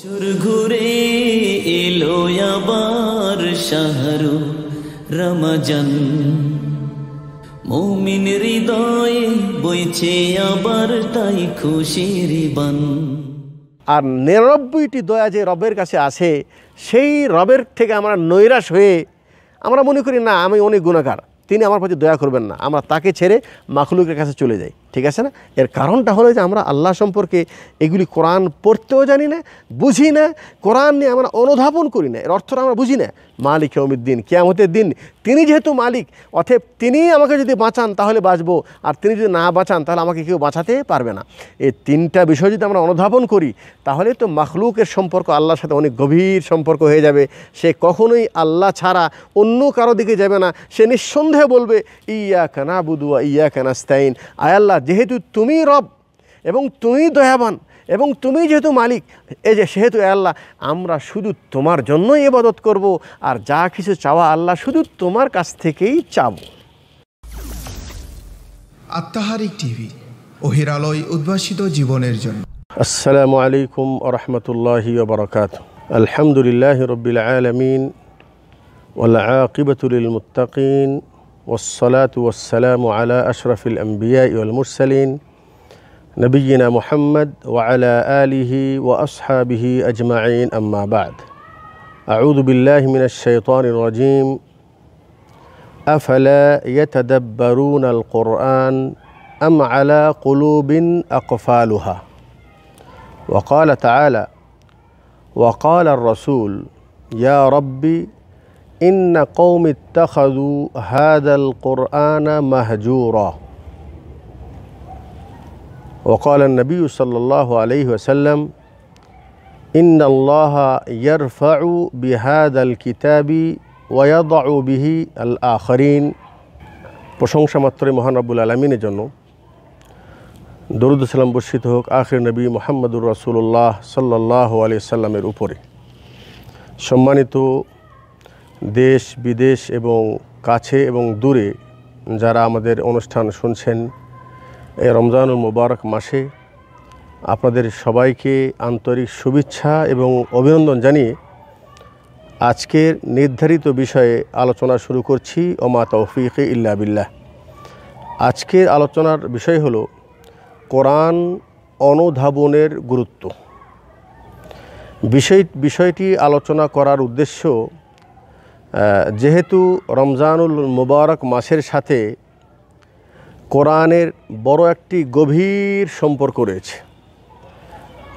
চুর ঘুরে এলো আবার শাহরু রমজন মৌমিন হৃদয়ে বইছে আবার তাই খুশির বান আর নিরব্বইটি দয়া যে রবের কাছে আছে সেই রবের থেকে আমরা নৈরাশ হয়ে আমরা মনে করি না আমি অনেক গুণাকার তিনি আমার প্রতি দয়া করবেন না আমরা তাকে ছেড়ে মাখলুকের কাছে চলে যাই ঠিক আছে না এর কারণটা হলো যে আমরা আল্লাহ সম্পর্কে এগুলি কোরআন পড়তেও জানি না বুঝি না কোরআন নিয়ে আমরা অনুধাবন করি না এর অর্থটা আমরা বুঝি না মালিক অমিদ্দিন কেয়ামতের দিন তিনি যেহেতু মালিক অথব তিনি আমাকে যদি বাঁচান তাহলে বাঁচবো আর তিনি যদি না বাঁচান তাহলে আমাকে কেউ বাঁচাতে পারবে না এই তিনটা বিষয় যদি আমরা অনুধাবন করি তাহলে তো মাখলুকের সম্পর্ক আল্লাহর সাথে অনেক গভীর সম্পর্ক হয়ে যাবে সে কখনোই আল্লাহ ছাড়া অন্য কারো দিকে যাবে না সে নিঃসন্দেহে বলবে ইয়া কেনা বুদুয়া ইয়া কানাস্তাইন আয় আল্লাহ আল্লাহ যেহেতু তুমি রব এবং তুমি দয়াবান এবং তুমি যেহেতু মালিক এই যে সেহেতু আল্লাহ আমরা শুধু তোমার জন্যই এবাদত করব আর যা কিছু চাওয়া আল্লাহ শুধু তোমার কাছ থেকেই চাব আত্মাহারিক টিভি ওহির আলোয় উদ্ভাসিত জীবনের জন্য আসসালামু আলাইকুম রহমতুল্লাহি বরকাত আলহামদুলিল্লাহ রবিল আলমিন ওলা আকিবতুল মুতাকিন والصلاة والسلام على أشرف الأنبياء والمرسلين نبينا محمد وعلى آله وأصحابه أجمعين أما بعد أعوذ بالله من الشيطان الرجيم أفلا يتدبرون القرآن أم على قلوب أقفالها وقال تعالى وقال الرسول يا ربي إن قوم اتخذوا هذا القرآن مهجورا وقال النبي صلى الله عليه وسلم إن الله يرفع بهذا الكتاب ويضع به الآخرين প্রশংসা মাত্রই মহান রব্বুল আলমিনের জন্য দরুদ সালাম বর্ষিত হোক আখির নবী মোহাম্মদুর রসুল্লাহ সাল্লাহ আলি সাল্লামের উপরে সম্মানিত দেশ বিদেশ এবং কাছে এবং দূরে যারা আমাদের অনুষ্ঠান শুনছেন এই রমজানুল মুবারক মাসে আপনাদের সবাইকে আন্তরিক শুভেচ্ছা এবং অভিনন্দন জানিয়ে আজকের নির্ধারিত বিষয়ে আলোচনা শুরু করছি ওমা তৌফিকে ইল্লা বিল্লাহ আজকের আলোচনার বিষয় হলো কোরআন অনুধাবনের গুরুত্ব বিষয় বিষয়টি আলোচনা করার উদ্দেশ্য যেহেতু রমজানুল মুবারক মাসের সাথে কোরআনের বড় একটি গভীর সম্পর্ক রয়েছে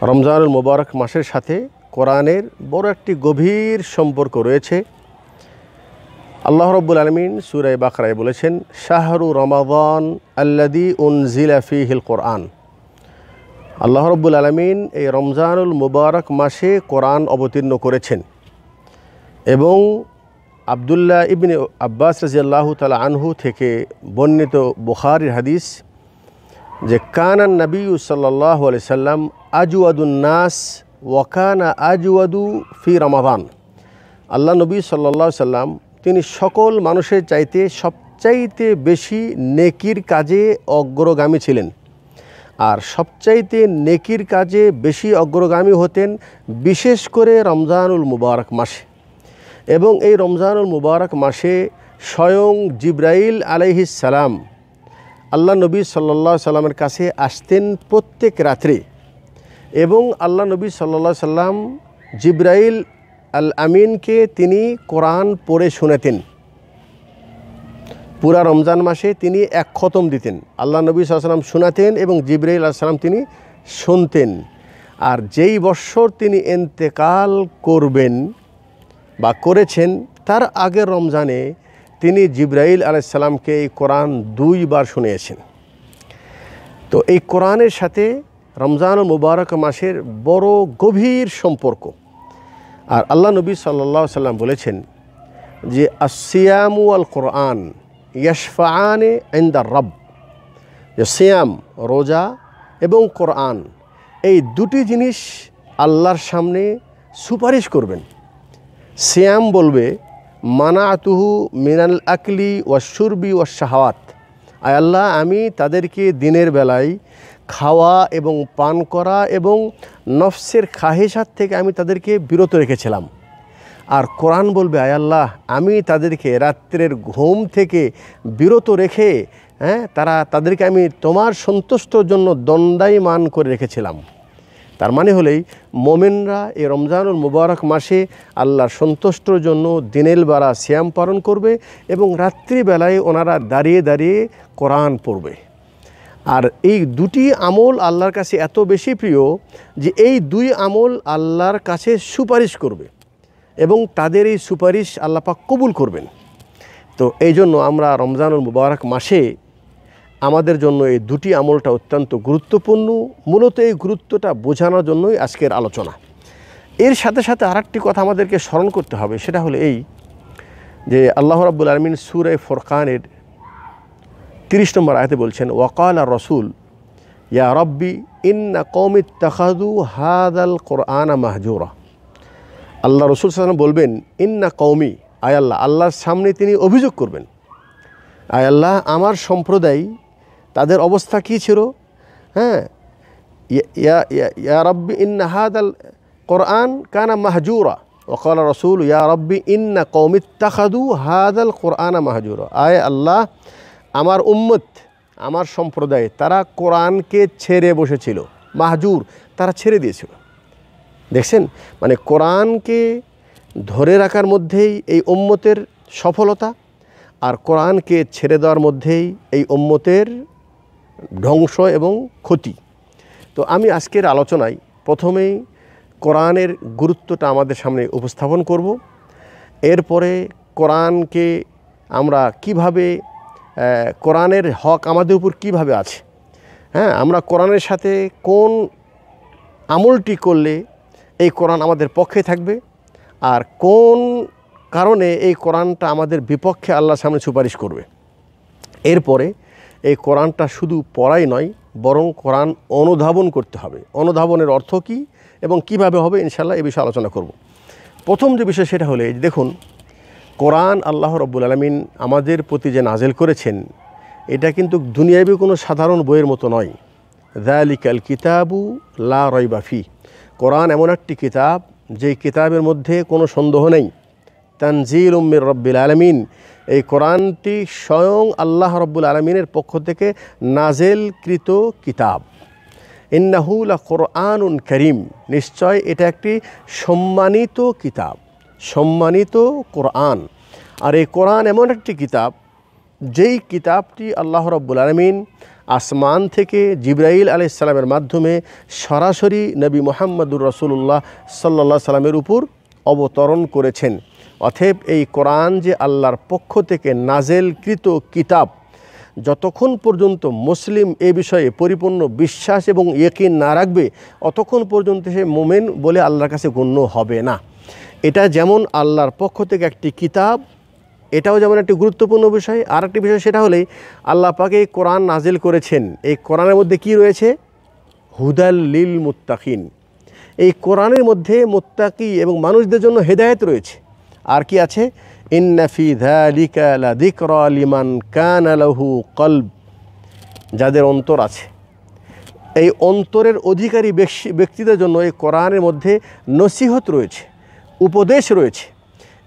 রমজানুল মুবারক মাসের সাথে কোরআনের বড় একটি গভীর সম্পর্ক রয়েছে আল্লাহ রব্বুল আলমিন সুরাই বাকরায় বলেছেন শাহরু রমাদান আল্লাদি জিলাফি হিল কোরআন আল্লাহ রব্বুল আলমিন এই রমজানুল মুবারক মাসে কোরআন অবতীর্ণ করেছেন এবং আবদুল্লাহ ইবিন আব্বাস রাজিয়াল্লাহ তালা আনহু থেকে বর্ণিত বুখারির হাদিস যে কানান নবী সাল্লাহ আলি সাল্লাম আজুয়াদুন্নাস ওয়াকানা আজুয়াদু ফি রমাবান আল্লাহ নবী সাল্লাহ সাল্লাম তিনি সকল মানুষের চাইতে সবচাইতে বেশি নেকির কাজে অগ্রগামী ছিলেন আর সবচাইতে নেকির কাজে বেশি অগ্রগামী হতেন বিশেষ করে রমজানুল মুবারক মাসে এবং এই রমজানুল মুবারক মাসে স্বয়ং জিব্রাইল সালাম আল্লাহ নবী সাল্লা সাল্লামের কাছে আসতেন প্রত্যেক রাত্রে এবং আল্লাহ নবী সাল্লা সাল্লাম জিব্রাইল আল আমিনকে তিনি কোরআন পড়ে শোনাতেন পুরা রমজান মাসে তিনি এক খতম দিতেন আল্লাহ নবী সাল্লাম শোনাতেন এবং জিব্রাইল সালাম তিনি শুনতেন আর যেই বৎসর তিনি এন্তেকাল করবেন বা করেছেন তার আগের রমজানে তিনি জিব্রাইল আলাইসাল্লামকে এই কোরআন দুইবার শুনিয়েছেন তো এই কোরআনের সাথে রমজান ও মুবারক মাসের বড় গভীর সম্পর্ক আর আল্লাহ নবী সাল্লা সাল্লাম বলেছেন যে আসিয়ামু আল কোরআন ইয়াশফানে দ্য রব যে সিয়াম রোজা এবং কোরআন এই দুটি জিনিস আল্লাহর সামনে সুপারিশ করবেন সিয়াম বলবে মানা আতুহু মিনাল আকলি ওয়াসুরবি ওয়াসাহাওয়াত আয় আল্লাহ আমি তাদেরকে দিনের বেলায় খাওয়া এবং পান করা এবং নফসের খাহেসাত থেকে আমি তাদেরকে বিরত রেখেছিলাম আর কোরআন বলবে আয় আল্লাহ আমি তাদেরকে রাত্রের ঘুম থেকে বিরত রেখে হ্যাঁ তারা তাদেরকে আমি তোমার সন্তুষ্টর জন্য দণ্ডায়মান করে রেখেছিলাম তার মানে হলেই মোমেনরা এই রমজানুল মুবারক মাসে আল্লাহর সন্তুষ্টর জন্য দিনের বেলা শ্যাম পালন করবে এবং রাত্রিবেলায় ওনারা দাঁড়িয়ে দাঁড়িয়ে কোরআন পড়বে আর এই দুটি আমল আল্লাহর কাছে এত বেশি প্রিয় যে এই দুই আমল আল্লাহর কাছে সুপারিশ করবে এবং তাদের এই সুপারিশ আল্লাপাক কবুল করবেন তো এই জন্য আমরা রমজানুল মুবারক মাসে আমাদের জন্য এই দুটি আমলটা অত্যন্ত গুরুত্বপূর্ণ মূলত এই গুরুত্বটা বোঝানোর জন্যই আজকের আলোচনা এর সাথে সাথে আরেকটি কথা আমাদেরকে স্মরণ করতে হবে সেটা হলো এই যে আল্লাহ রাবুল আলমিন সুরে ফরকানের তিরিশ নম্বর আয়তে বলছেন ওয়াকাল আর রসুল ইয়া রব্বি ইন্না কৌমিত তাকাদু আল কোরআনা মাহজুরা আল্লাহ রসুল সালাম বলবেন ইন্না কৌমি আয় আল্লাহ আল্লাহর সামনে তিনি অভিযোগ করবেন আয় আল্লাহ আমার সম্প্রদায় তাদের অবস্থা কী ছিল হ্যাঁ ইয়া রব্বি ইন্না হাদাল কোরআন কানা মাহজুরা ওকাল রসুল ইয়া রব্বি ইন্না কৌমিত তাকাদু হাদাল কোরআনা মাহজুরা আয় আল্লাহ আমার উম্মত আমার সম্প্রদায় তারা কোরআনকে ছেড়ে বসেছিল মাহজুর তারা ছেড়ে দিয়েছিল দেখছেন মানে কোরআনকে ধরে রাখার মধ্যেই এই উম্মতের সফলতা আর কোরআনকে ছেড়ে দেওয়ার মধ্যেই এই উম্মতের ধ্বংস এবং ক্ষতি তো আমি আজকের আলোচনায় প্রথমেই কোরআনের গুরুত্বটা আমাদের সামনে উপস্থাপন করব এরপরে কোরআনকে আমরা কিভাবে কোরআনের হক আমাদের উপর কিভাবে আছে হ্যাঁ আমরা কোরআনের সাথে কোন আমলটি করলে এই কোরআন আমাদের পক্ষে থাকবে আর কোন কারণে এই কোরআনটা আমাদের বিপক্ষে আল্লাহর সামনে সুপারিশ করবে এরপরে এই কোরআনটা শুধু পড়াই নয় বরং কোরআন অনুধাবন করতে হবে অনুধাবনের অর্থ কী এবং কিভাবে হবে ইনশাল্লাহ এ বিষয়ে আলোচনা করব। প্রথম যে বিষয় সেটা হলে দেখুন কোরআন আল্লাহ রব্বুল আলমিন আমাদের প্রতি যে নাজেল করেছেন এটা কিন্তু দুনিয়াবি কোনো সাধারণ বইয়ের মতো নয় দ্যালিকাল কিতাবু লা রয়বাফি কোরআন এমন একটি কিতাব যেই কিতাবের মধ্যে কোনো সন্দেহ নেই তানজিল উম্মির রব্বিল আলমিন এই কোরআনটি স্বয়ং আল্লাহ রব্বুল আলমিনের পক্ষ থেকে নাজেলকৃত কিতাব ইন্নাহুলা কোরআনুন করিম নিশ্চয় এটা একটি সম্মানিত কিতাব সম্মানিত কোরআন আর এই কোরআন এমন একটি কিতাব যেই কিতাবটি আল্লাহ রব্বুল আলমিন আসমান থেকে জিব্রাইল আলি মাধ্যমে সরাসরি নবী মোহাম্মদুর রসুল্লাহ সাল্লা সাল্লামের উপর অবতরণ করেছেন অথেব এই কোরআন যে আল্লাহর পক্ষ থেকে নাজেলকৃত কিতাব যতক্ষণ পর্যন্ত মুসলিম এ বিষয়ে পরিপূর্ণ বিশ্বাস এবং ইয়েকিন না রাখবে অতক্ষণ পর্যন্ত সে মোমেন বলে আল্লাহর কাছে গণ্য হবে না এটা যেমন আল্লাহর পক্ষ থেকে একটি কিতাব এটাও যেমন একটি গুরুত্বপূর্ণ বিষয় আর একটি বিষয় সেটা হলেই আল্লাহ পাকে এই কোরআন নাজিল করেছেন এই কোরআনের মধ্যে কি রয়েছে হুদাল লিল মুত্তাকিন এই কোরআনের মধ্যে মোত্তাকি এবং মানুষদের জন্য হেদায়েত রয়েছে আর কি আছে লিমান কান আলহু কল্ব যাদের অন্তর আছে এই অন্তরের অধিকারী ব্যক্তিদের জন্য এই কোরআনের মধ্যে নসিহত রয়েছে উপদেশ রয়েছে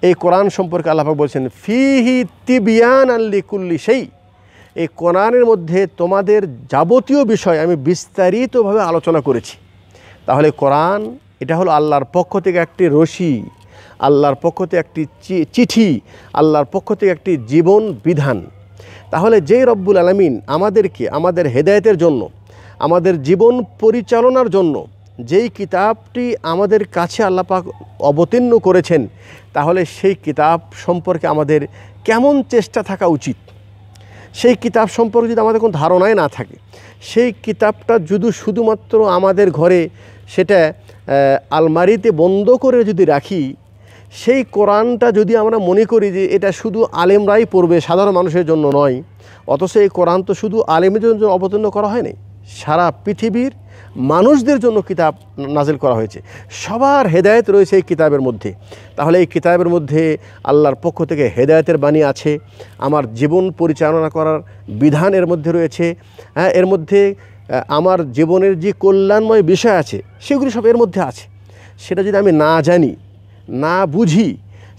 এই কোরআন সম্পর্কে আল্লাহাক বলছেন ফিহি তিবিয়ান আল্লি কুল্লি সেই এই কোরআনের মধ্যে তোমাদের যাবতীয় বিষয় আমি বিস্তারিতভাবে আলোচনা করেছি তাহলে কোরআন এটা হলো আল্লাহর পক্ষ থেকে একটি রশি আল্লাহর পক্ষ থেকে একটি চিঠি আল্লাহর পক্ষ থেকে একটি জীবন বিধান তাহলে যেই রব্বুল আলমিন আমাদেরকে আমাদের হেদায়তের জন্য আমাদের জীবন পরিচালনার জন্য যেই কিতাবটি আমাদের কাছে আল্লাপাক অবতীর্ণ করেছেন তাহলে সেই কিতাব সম্পর্কে আমাদের কেমন চেষ্টা থাকা উচিত সেই কিতাব সম্পর্কে যদি আমাদের কোনো ধারণাই না থাকে সেই কিতাবটা যদি শুধুমাত্র আমাদের ঘরে সেটা আলমারিতে বন্ধ করে যদি রাখি সেই কোরআনটা যদি আমরা মনে করি যে এটা শুধু আলেমরাই পড়বে সাধারণ মানুষের জন্য নয় অথচ এই কোরআন তো শুধু আলেমের জন্য অবতীর্ণ করা হয়নি সারা পৃথিবীর মানুষদের জন্য কিতাব নাজিল করা হয়েছে সবার হেদায়ত রয়েছে এই কিতাবের মধ্যে তাহলে এই কিতাবের মধ্যে আল্লাহর পক্ষ থেকে হেদায়তের বাণী আছে আমার জীবন পরিচালনা করার বিধান এর মধ্যে রয়েছে হ্যাঁ এর মধ্যে আমার জীবনের যে কল্যাণময় বিষয় আছে সেগুলি সব এর মধ্যে আছে সেটা যদি আমি না জানি না বুঝি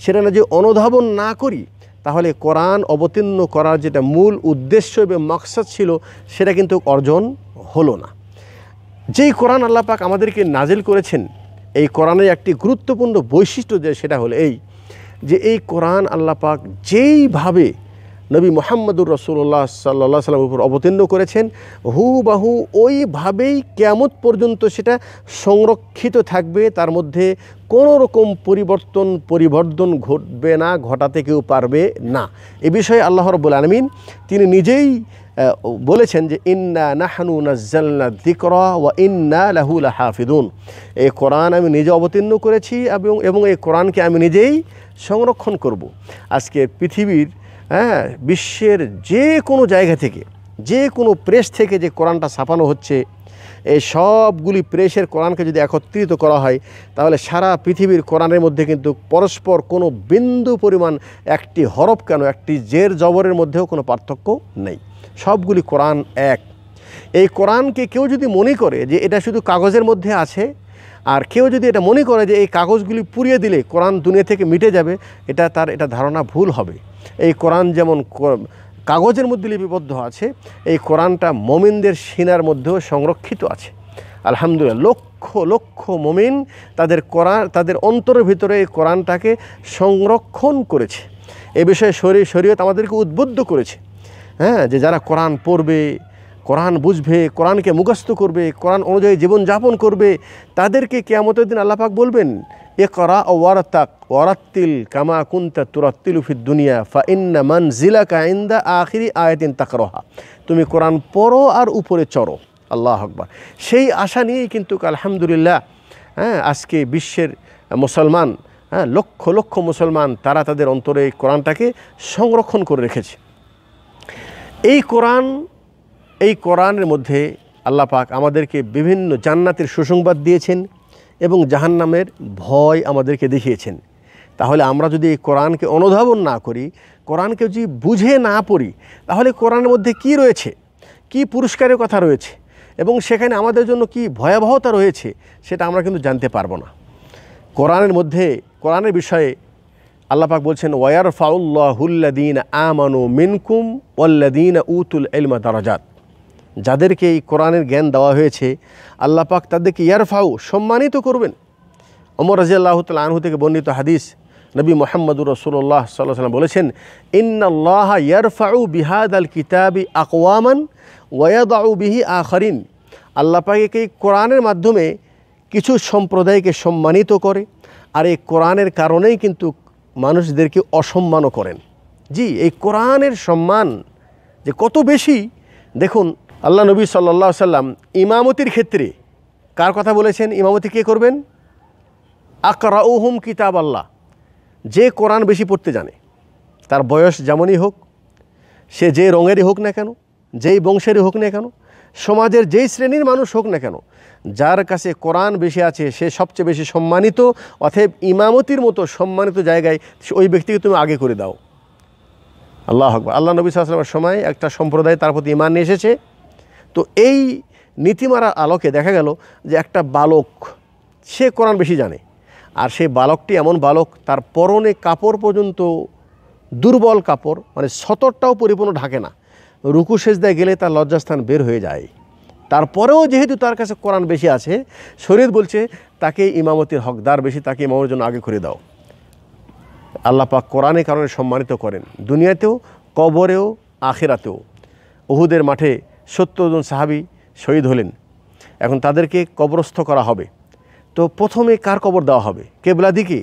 সেটা না যে অনুধাবন না করি তাহলে কোরআন অবতীর্ণ করার যেটা মূল উদ্দেশ্য এবং মকসাদ ছিল সেটা কিন্তু অর্জন হলো না যেই কোরআন আল্লাপাক আমাদেরকে নাজেল করেছেন এই কোরআনের একটি গুরুত্বপূর্ণ বৈশিষ্ট্য যে সেটা হলো এই যে এই কোরআন আল্লাপাক যেইভাবে নবী মোহাম্মদুর রসুল্লাহ সাল্লাহ সাল্লাম উপর অবতীর্ণ করেছেন হুবাহু ওইভাবেই কেমত পর্যন্ত সেটা সংরক্ষিত থাকবে তার মধ্যে কোনো রকম পরিবর্তন পরিবর্তন ঘটবে না ঘটাতে কেউ পারবে না এ বিষয়ে আল্লাহ রব্বুল আলমিন তিনি নিজেই বলেছেন যে ইন্না নাহানু নাজ্জাল্লা দিকরা ওয়া ইন্না লাহুল হাফিদুন এই কোরআন আমি নিজে অবতীর্ণ করেছি এবং এবং এই কোরআনকে আমি নিজেই সংরক্ষণ করব আজকে পৃথিবীর হ্যাঁ বিশ্বের যে কোনো জায়গা থেকে যে কোনো প্রেস থেকে যে কোরআনটা ছাপানো হচ্ছে এই সবগুলি প্রেসের কোরআনকে যদি একত্রিত করা হয় তাহলে সারা পৃথিবীর কোরআনের মধ্যে কিন্তু পরস্পর কোনো বিন্দু পরিমাণ একটি হরফ কেন একটি জের জবরের মধ্যেও কোনো পার্থক্য নেই সবগুলি কোরআন এক এই কোরআনকে কেউ যদি মনে করে যে এটা শুধু কাগজের মধ্যে আছে আর কেউ যদি এটা মনে করে যে এই কাগজগুলি পুড়িয়ে দিলে কোরআন দুনিয়া থেকে মিটে যাবে এটা তার এটা ধারণা ভুল হবে এই কোরআন যেমন কাগজের মধ্যে লিপিবদ্ধ আছে এই কোরআনটা মোমিনদের সিনার মধ্যেও সংরক্ষিত আছে আলহামদুলিল্লাহ লক্ষ লক্ষ মোমিন তাদের কোরআন তাদের অন্তরের ভিতরে এই কোরআনটাকে সংরক্ষণ করেছে এ বিষয়ে শরীর শরীয়ত আমাদেরকে উদ্বুদ্ধ করেছে হ্যাঁ যে যারা কোরআন পড়বে কোরআন বুঝবে কোরআনকে মুখস্থ করবে কোরআন অনুযায়ী জীবনযাপন করবে তাদেরকে কেয়ামতের দিন আল্লাপাক বলবেন এ করা ও ওয়ারাত্তাক ওয়ারাত্তিল কামা কুন্তা তুরাত্তিল উফিদ দুনিয়া ফা ইন্না মান জিলা কাইন্দা আখিরি আয়াতিন তাকরহা তুমি কোরআন পড়ো আর উপরে চড়ো আল্লাহ আকবর সেই আশা নিয়েই কিন্তু আলহামদুলিল্লাহ হ্যাঁ আজকে বিশ্বের মুসলমান হ্যাঁ লক্ষ লক্ষ মুসলমান তারা তাদের অন্তরে এই কোরআনটাকে সংরক্ষণ করে রেখেছে এই কোরআন এই কোরআনের মধ্যে আল্লাহ পাক আমাদেরকে বিভিন্ন জান্নাতের সুসংবাদ দিয়েছেন এবং জাহান্নামের ভয় আমাদেরকে দেখিয়েছেন তাহলে আমরা যদি এই কোরআনকে অনুধাবন না করি কোরআনকে যদি বুঝে না পড়ি তাহলে কোরআনের মধ্যে কি রয়েছে কি পুরস্কারের কথা রয়েছে এবং সেখানে আমাদের জন্য কি ভয়াবহতা রয়েছে সেটা আমরা কিন্তু জানতে পারবো না কোরআনের মধ্যে কোরআনের বিষয়ে আল্লাপাক বলছেন ওয়ার ফাউল্লাহুল্লাদিন আমানু মিনকুম ওয়াল্লাদিন উতুল এলমা দারাজাত যাদেরকে এই কোরআনের জ্ঞান দেওয়া হয়েছে আল্লাহ পাক তাদেরকে ইয়ারফাউ সম্মানিত করবেন অমর রাজিয়াল্লাহ তাল আনহু থেকে বর্ণিত হাদিস নবী মোহাম্মদুর রসুল্লাহ সাল্লাহ সাল্লাম বলেছেন ইন্নআল্লাহ ইয়ারফাউ বিহাদ আল কিতাবি আকওয়ামান ওয়াদাউ বিহি আখরিন আল্লাহ পাকে এই কোরআনের মাধ্যমে কিছু সম্প্রদায়কে সম্মানিত করে আর এই কোরআনের কারণেই কিন্তু মানুষদেরকে অসম্মানও করেন জি এই কোরআনের সম্মান যে কত বেশি দেখুন আল্লাহ নবী সাল্লা সাল্লাম ইমামতির ক্ষেত্রে কার কথা বলেছেন ইমামতি কে করবেন আকরাউহুম কিতাব আল্লাহ যে কোরআন বেশি পড়তে জানে তার বয়স যেমনই হোক সে যে রঙেরই হোক না কেন যেই বংশেরই হোক না কেন সমাজের যেই শ্রেণীর মানুষ হোক না কেন যার কাছে কোরআন বেশি আছে সে সবচেয়ে বেশি সম্মানিত অথব ইমামতির মতো সম্মানিত জায়গায় ওই ব্যক্তিকে তুমি আগে করে দাও আল্লাহ হকবা আল্লাহ নবী সাল্লামের সময় একটা সম্প্রদায় তার প্রতি ইমান এসেছে তো এই নীতিমারার আলোকে দেখা গেল যে একটা বালক সে কোরআন বেশি জানে আর সেই বালকটি এমন বালক তার পরনে কাপড় পর্যন্ত দুর্বল কাপড় মানে সতরটাও পরিপূর্ণ ঢাকে না রুকু দেয় গেলে তার লজ্জাস্থান বের হয়ে যায় তারপরেও যেহেতু তার কাছে কোরআন বেশি আছে শরীর বলছে তাকে ইমামতির হকদার বেশি তাকে ইমামের জন্য আগে করে দাও আল্লাপাক কোরআনে কারণে সম্মানিত করেন দুনিয়াতেও কবরেও আখেরাতেও উহুদের মাঠে সত্তরজন সাহাবি শহীদ হলেন এখন তাদেরকে কবরস্থ করা হবে তো প্রথমে কার কবর দেওয়া হবে কেবলা দিকে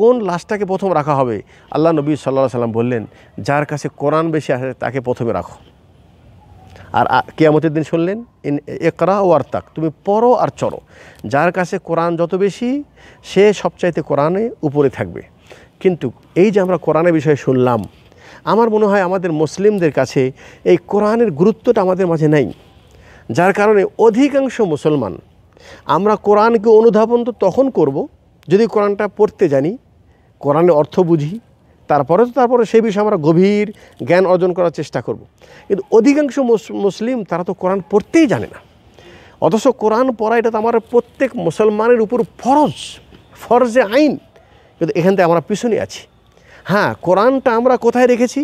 কোন লাশটাকে প্রথম রাখা হবে আল্লাহ নবী সাল্লাহ সাল্লাম বললেন যার কাছে কোরআন বেশি আসে তাকে প্রথমে রাখো আর কেয়ামতের দিন শুনলেন ইন একরা ও আর্তাক তুমি পড়ো আর চড়ো যার কাছে কোরআন যত বেশি সে সবচাইতে কোরআনে উপরে থাকবে কিন্তু এই যে আমরা কোরআনের বিষয়ে শুনলাম আমার মনে হয় আমাদের মুসলিমদের কাছে এই কোরআনের গুরুত্বটা আমাদের মাঝে নাই যার কারণে অধিকাংশ মুসলমান আমরা কোরআনকে অনুধাবন তো তখন করব যদি কোরআনটা পড়তে জানি কোরআনের অর্থ বুঝি তারপরে তো তারপরে সেই বিষয়ে আমরা গভীর জ্ঞান অর্জন করার চেষ্টা করব। কিন্তু অধিকাংশ মুসলিম তারা তো কোরআন পড়তেই জানে না অথচ কোরআন পড়া এটা তো আমার প্রত্যেক মুসলমানের উপর ফরজ ফরজে আইন কিন্তু এখান থেকে আমরা পিছনে আছি হ্যাঁ কোরআনটা আমরা কোথায় রেখেছি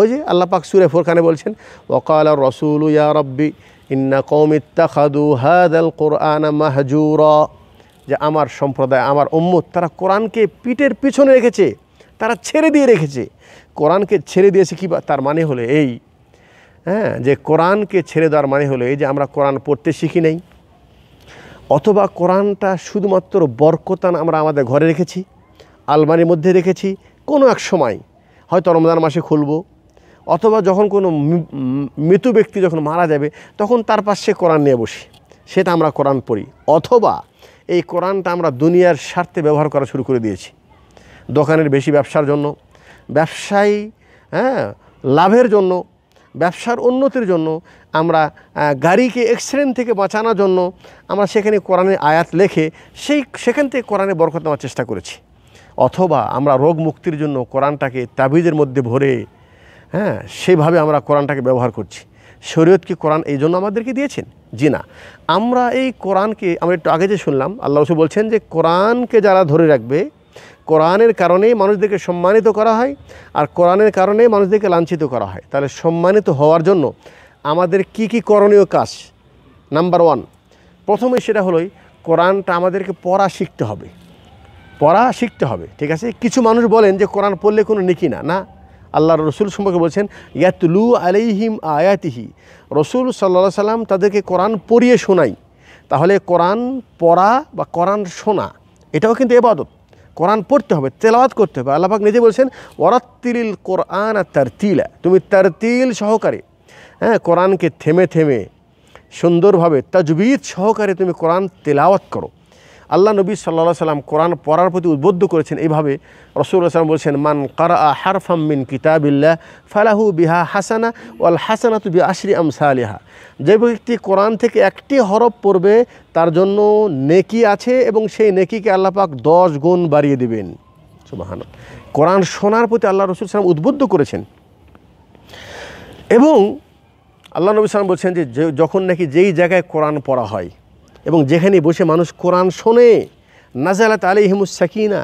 ওই যে আল্লাহ পাক সুরে ফোরখানে বলছেন ওকাল রসুল ইয়া রব্বি ইন্না কৌমিত্তা খাদু হাদাল কোরআন মাহজুর যে আমার সম্প্রদায় আমার উম্মত তারা কোরআনকে পিঠের পিছনে রেখেছে তারা ছেড়ে দিয়ে রেখেছে কোরআনকে ছেড়ে দিয়েছে কি তার মানে হলো এই হ্যাঁ যে কোরআনকে ছেড়ে দেওয়ার মানে হলো এই যে আমরা কোরআন পড়তে শিখি নাই অথবা কোরআনটা শুধুমাত্র বরকতান আমরা আমাদের ঘরে রেখেছি আলমারির মধ্যে রেখেছি কোনো এক সময় হয়তো রমজান মাসে খুলবো অথবা যখন কোনো মৃত ব্যক্তি যখন মারা যাবে তখন তার পাশে কোরআন নিয়ে বসি সেটা আমরা কোরআন পড়ি অথবা এই কোরআনটা আমরা দুনিয়ার স্বার্থে ব্যবহার করা শুরু করে দিয়েছি দোকানের বেশি ব্যবসার জন্য ব্যবসায়ী হ্যাঁ লাভের জন্য ব্যবসার উন্নতির জন্য আমরা গাড়িকে এক্সিডেন্ট থেকে বাঁচানোর জন্য আমরা সেখানে কোরআনে আয়াত লেখে সেই সেখান থেকে কোরআনে বরকত নেওয়ার চেষ্টা করেছি অথবা আমরা রোগ মুক্তির জন্য কোরআনটাকে তাবিজের মধ্যে ভরে হ্যাঁ সেইভাবে আমরা কোরআনটাকে ব্যবহার করছি শরীয়ত কি কোরআন এই জন্য আমাদেরকে দিয়েছেন জি না আমরা এই কোরআনকে আমরা একটু আগে যে শুনলাম আল্লাহ রসু বলছেন যে কোরআনকে যারা ধরে রাখবে কোরআনের কারণেই মানুষদেরকে সম্মানিত করা হয় আর কোরআনের কারণেই মানুষদেরকে লাঞ্ছিত করা হয় তাহলে সম্মানিত হওয়ার জন্য আমাদের কি কি করণীয় কাজ নাম্বার ওয়ান প্রথমে সেটা হলোই কোরআনটা আমাদেরকে পড়া শিখতে হবে পড়া শিখতে হবে ঠিক আছে কিছু মানুষ বলেন যে কোরআন পড়লে কোনো নেকি না না আল্লাহর রসুল সম্পর্কে বলছেন ইয়াতলু আলাইহিম আয়াতিহি রসুল সাল্লা সাল্লাম তাদেরকে কোরআন পড়িয়ে শোনাই তাহলে কোরআন পড়া বা কোরআন শোনা এটাও কিন্তু এবাদত কোরআন পড়তে হবে তেলাওয়াত করতে হবে আল্লাহাক নিজে বলছেন ওরাত্তিরিল কোরআন আর তারতিলা তুমি তারতিল সহকারে হ্যাঁ কোরআনকে থেমে থেমে সুন্দরভাবে তাজবিদ সহকারে তুমি কোরআন তেলাওয়াত করো আল্লাহ নবী সাল্লা সাল্লাম কোরআন পড়ার প্রতি উদ্বুদ্ধ করেছেন এইভাবে রসুল্লাহ সাল্লাম বলছেন মান কারা হারফাম মিন কিতাবিল্লা ফালাহু বিহা হাসানা ওয়াল হাসানা তু বি আশরি আমসালিহা যে ব্যক্তি কোরআন থেকে একটি হরফ পড়বে তার জন্য নেকি আছে এবং সেই নেকিকে আল্লাপাক দশ গুণ বাড়িয়ে দেবেন সুবাহান কোরআন শোনার প্রতি আল্লাহ রসুল সাল্লাম উদ্বুদ্ধ করেছেন এবং আল্লাহ নবী সালাম বলছেন যে যখন নাকি যেই জায়গায় কোরআন পড়া হয় এবং যেখানে বসে মানুষ কোরআন শোনে নাজালাত আলিহিমুস সাকিনা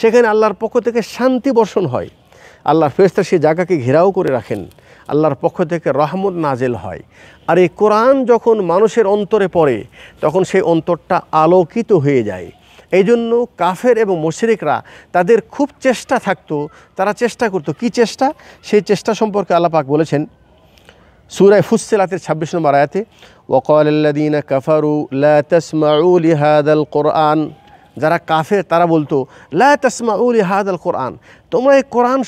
সেখানে আল্লাহর পক্ষ থেকে শান্তি বর্ষণ হয় আল্লাহর ফেরেস্তা সেই জায়গাকে ঘেরাও করে রাখেন আল্লাহর পক্ষ থেকে রহমত নাজেল হয় আর এই কোরআন যখন মানুষের অন্তরে পড়ে তখন সেই অন্তরটা আলোকিত হয়ে যায় এই জন্য কাফের এবং মুশরিকরা তাদের খুব চেষ্টা থাকতো তারা চেষ্টা করত কি চেষ্টা সেই চেষ্টা সম্পর্কে আল্লাপাক বলেছেন سورة فصلت 26 نمبر وقال الذين كفروا لا تسمعوا لهذا القرآن যারা কাফের তারা বলতো লা তাসমাউ লি হাদাল কুরআন তোমরা এই কুরআন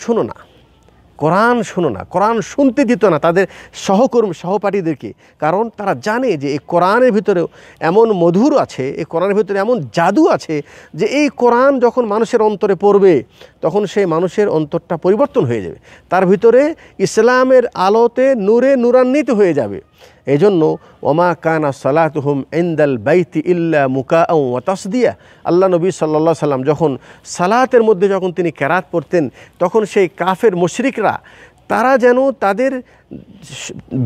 কোরআন শুনো না কোরআন শুনতে দিত না তাদের সহকর্মী সহপাঠীদেরকে কারণ তারা জানে যে এই কোরআনের ভিতরেও এমন মধুর আছে এই কোরআনের ভিতরে এমন জাদু আছে যে এই কোরআন যখন মানুষের অন্তরে পড়বে তখন সেই মানুষের অন্তরটা পরিবর্তন হয়ে যাবে তার ভিতরে ইসলামের আলোতে নূরে নূরান্বিত হয়ে যাবে এজন্য ওমা কানা সালাতহুম এন্দাল বাইতি ইল্লা মুকা ওয়াতাসদিয়া আল্লাহ নবী সাল্লা সাল্লাম যখন সালাতের মধ্যে যখন তিনি ক্যারাত পড়তেন তখন সেই কাফের মুশরিকরা তারা যেন তাদের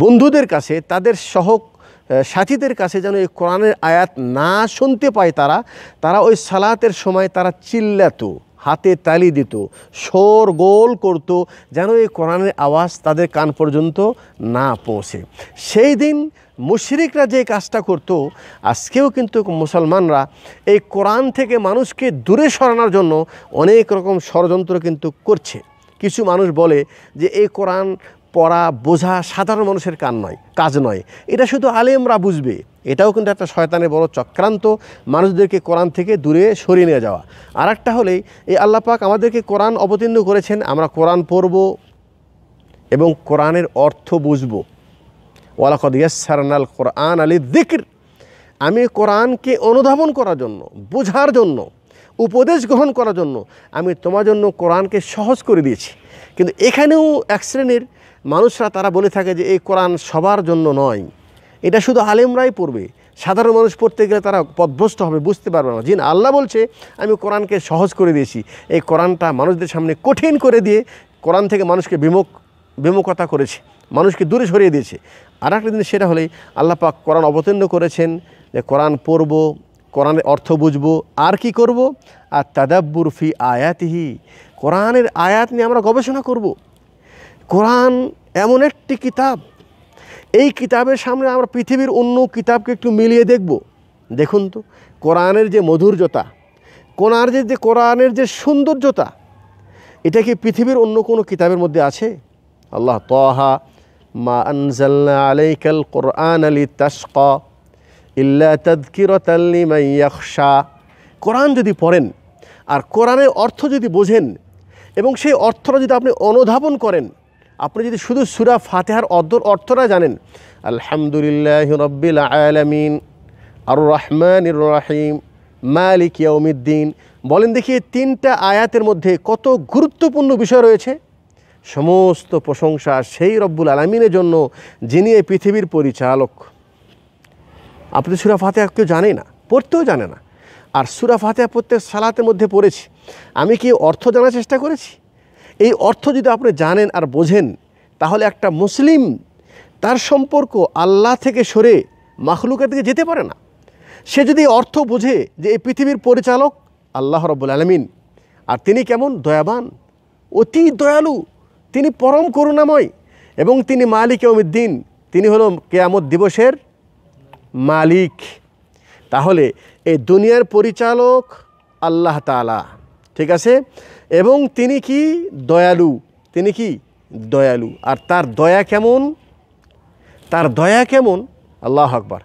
বন্ধুদের কাছে তাদের সহক সাথীদের কাছে যেন এই কোরআনের আয়াত না শুনতে পায় তারা তারা ওই সালাতের সময় তারা চিল্লাতো হাতে তালি দিত সোর গোল করত যেন এই কোরআনের আওয়াজ তাদের কান পর্যন্ত না পৌঁছে সেই দিন মুশরিকরা যে কাজটা করত আজকেও কিন্তু মুসলমানরা এই কোরআন থেকে মানুষকে দূরে সরানোর জন্য অনেক রকম ষড়যন্ত্র কিন্তু করছে কিছু মানুষ বলে যে এই কোরআন পড়া বোঝা সাধারণ মানুষের কান নয় কাজ নয় এটা শুধু আলেমরা বুঝবে এটাও কিন্তু একটা শয়তানের বড় চক্রান্ত মানুষদেরকে কোরআন থেকে দূরে সরিয়ে নিয়ে যাওয়া আর একটা হলেই এই আল্লাপাক আমাদেরকে কোরআন অবতীর্ণ করেছেন আমরা কোরআন পড়ব এবং কোরআনের অর্থ বুঝব ওয়ালাকদ ইয়াসারনাল কোরআন আলী দিকির আমি কোরআনকে অনুধাবন করার জন্য বোঝার জন্য উপদেশ গ্রহণ করার জন্য আমি তোমার জন্য কোরআনকে সহজ করে দিয়েছি কিন্তু এখানেও এক শ্রেণীর মানুষরা তারা বলে থাকে যে এই কোরআন সবার জন্য নয় এটা শুধু আলেমরাই পড়বে সাধারণ মানুষ পড়তে গেলে তারা পদভস্ত হবে বুঝতে পারবে না যিনি আল্লাহ বলছে আমি কোরআনকে সহজ করে দিয়েছি এই কোরআনটা মানুষদের সামনে কঠিন করে দিয়ে কোরআন থেকে মানুষকে বিমুখ বিমুখতা করেছে মানুষকে দূরে সরিয়ে দিয়েছে আর একটা জিনিস সেটা হলেই আল্লাহ পাক কোরআন অবতীর্ণ করেছেন যে কোরআন পড়ব কোরআনের অর্থ বুঝবো আর কি করব আর তাদাব্বুর ফি আয়াতিহি কোরআনের আয়াত নিয়ে আমরা গবেষণা করব। কোরআন এমন একটি কিতাব এই কিতাবের সামনে আমরা পৃথিবীর অন্য কিতাবকে একটু মিলিয়ে দেখব দেখুন তো কোরআনের যে মধুর্যতা কোরআন যে যে কোরআনের যে সৌন্দর্যতা এটা কি পৃথিবীর অন্য কোনো কিতাবের মধ্যে আছে আল্লাহ তহা মা আনজাল্লা আলাইকাল কোরআন আলী তাসক ইল্লা তদকিরত মাইয়াকশা কোরআন যদি পড়েন আর কোরআনের অর্থ যদি বোঝেন এবং সেই অর্থটা যদি আপনি অনুধাবন করেন আপনি যদি শুধু সুরা ফাতেহার অদ্দর অর্থটা জানেন আলহামদুলিল্লাহ রব্বিল আলমিন আর রহমান রাহিম মালিক ইয়াউমিদ্দিন বলেন দেখি তিনটা আয়াতের মধ্যে কত গুরুত্বপূর্ণ বিষয় রয়েছে সমস্ত প্রশংসা সেই রব্বুল আলমিনের জন্য যিনি এই পৃথিবীর পরিচালক আপনি সুরা ফাতেহা কেউ জানে না পড়তেও জানে না আর সুরা ফাতেহা প্রত্যেক সালাতের মধ্যে পড়েছি আমি কি অর্থ জানার চেষ্টা করেছি এই অর্থ যদি আপনি জানেন আর বোঝেন তাহলে একটা মুসলিম তার সম্পর্ক আল্লাহ থেকে সরে মাখলুকের দিকে যেতে পারে না সে যদি অর্থ বোঝে যে এই পৃথিবীর পরিচালক আল্লাহ রব্বুল আলমিন আর তিনি কেমন দয়াবান অতি দয়ালু তিনি পরম করুণাময় এবং তিনি মালিক উমিদ্দিন তিনি হলো কেয়ামত দিবসের মালিক তাহলে এই দুনিয়ার পরিচালক আল্লাহ আল্লাহতালা ঠিক আছে এবং তিনি কি দয়ালু তিনি কি দয়ালু আর তার দয়া কেমন তার দয়া কেমন আল্লাহ আকবার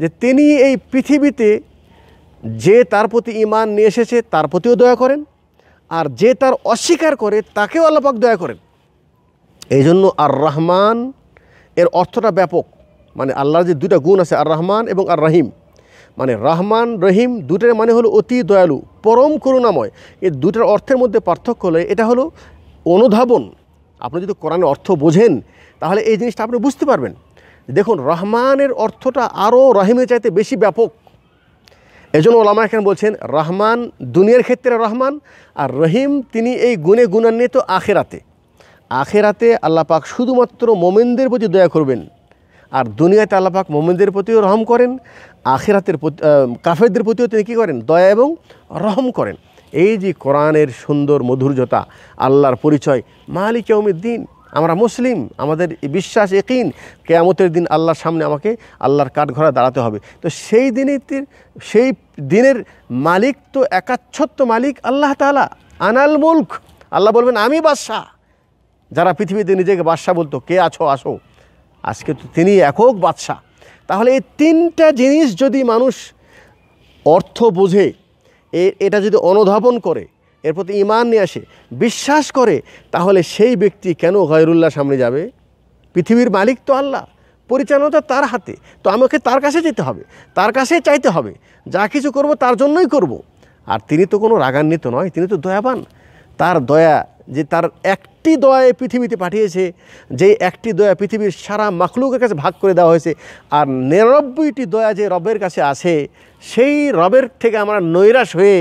যে তিনি এই পৃথিবীতে যে তার প্রতি ইমান নিয়ে এসেছে তার প্রতিও দয়া করেন আর যে তার অস্বীকার করে তাকেও আল্লাপাক দয়া করেন এই জন্য আর রহমান এর অর্থটা ব্যাপক মানে আল্লাহর যে দুটা গুণ আছে আর রহমান এবং আর রাহিম মানে রহমান রহিম দুটার মানে হলো অতি দয়ালু পরম করুণাময় এই দুটার অর্থের মধ্যে পার্থক্য হলে এটা হলো অনুধাবন আপনি যদি কোরআনের অর্থ বোঝেন তাহলে এই জিনিসটা আপনি বুঝতে পারবেন দেখুন রহমানের অর্থটা আরও রহিমের চাইতে বেশি ব্যাপক এজন্য ওলামা এখানে বলছেন রহমান দুনিয়ার ক্ষেত্রে রহমান আর রহিম তিনি এই গুণে গুণান্বিত আখেরাতে আখেরাতে আল্লাহ পাক শুধুমাত্র মোমেনদের প্রতি দয়া করবেন আর দুনিয়াতে আল্লাপাক মোমেনদের প্রতিও রহম করেন আখেরাতের প্রতি কাফেরদের প্রতিও তিনি কী করেন দয়া এবং রহম করেন এই যে কোরআনের সুন্দর মধুর্যতা আল্লাহর পরিচয় মালিক দিন আমরা মুসলিম আমাদের বিশ্বাস একইন কেয়ামতের দিন আল্লাহর সামনে আমাকে আল্লাহর কাঠঘরা দাঁড়াতে হবে তো সেই দিনের সেই দিনের মালিক তো একাচ্ছত্ব মালিক আল্লাহ তালা আনাল মুল্ক আল্লাহ বলবেন আমি বাদশাহ যারা পৃথিবীতে নিজেকে বাদশাহ বলতো কে আছো আসো আজকে তো তিনি একক বাদশাহ তাহলে এই তিনটা জিনিস যদি মানুষ অর্থ বোঝে এটা যদি অনুধাবন করে এর প্রতি ইমান নিয়ে আসে বিশ্বাস করে তাহলে সেই ব্যক্তি কেন গায়রুল্লাহ সামনে যাবে পৃথিবীর মালিক তো আল্লাহ পরিচালনাটা তার হাতে তো আমাকে তার কাছে যেতে হবে তার কাছে চাইতে হবে যা কিছু করব তার জন্যই করব। আর তিনি তো কোনো রাগান্বিত নয় তিনি তো দয়াবান তার দয়া যে তার একটি দয়া পৃথিবীতে পাঠিয়েছে যে একটি দয়া পৃথিবীর সারা মাকলুকের কাছে ভাগ করে দেওয়া হয়েছে আর নিরানব্বইটি দয়া যে রবের কাছে আছে সেই রবের থেকে আমরা নৈরাশ হয়ে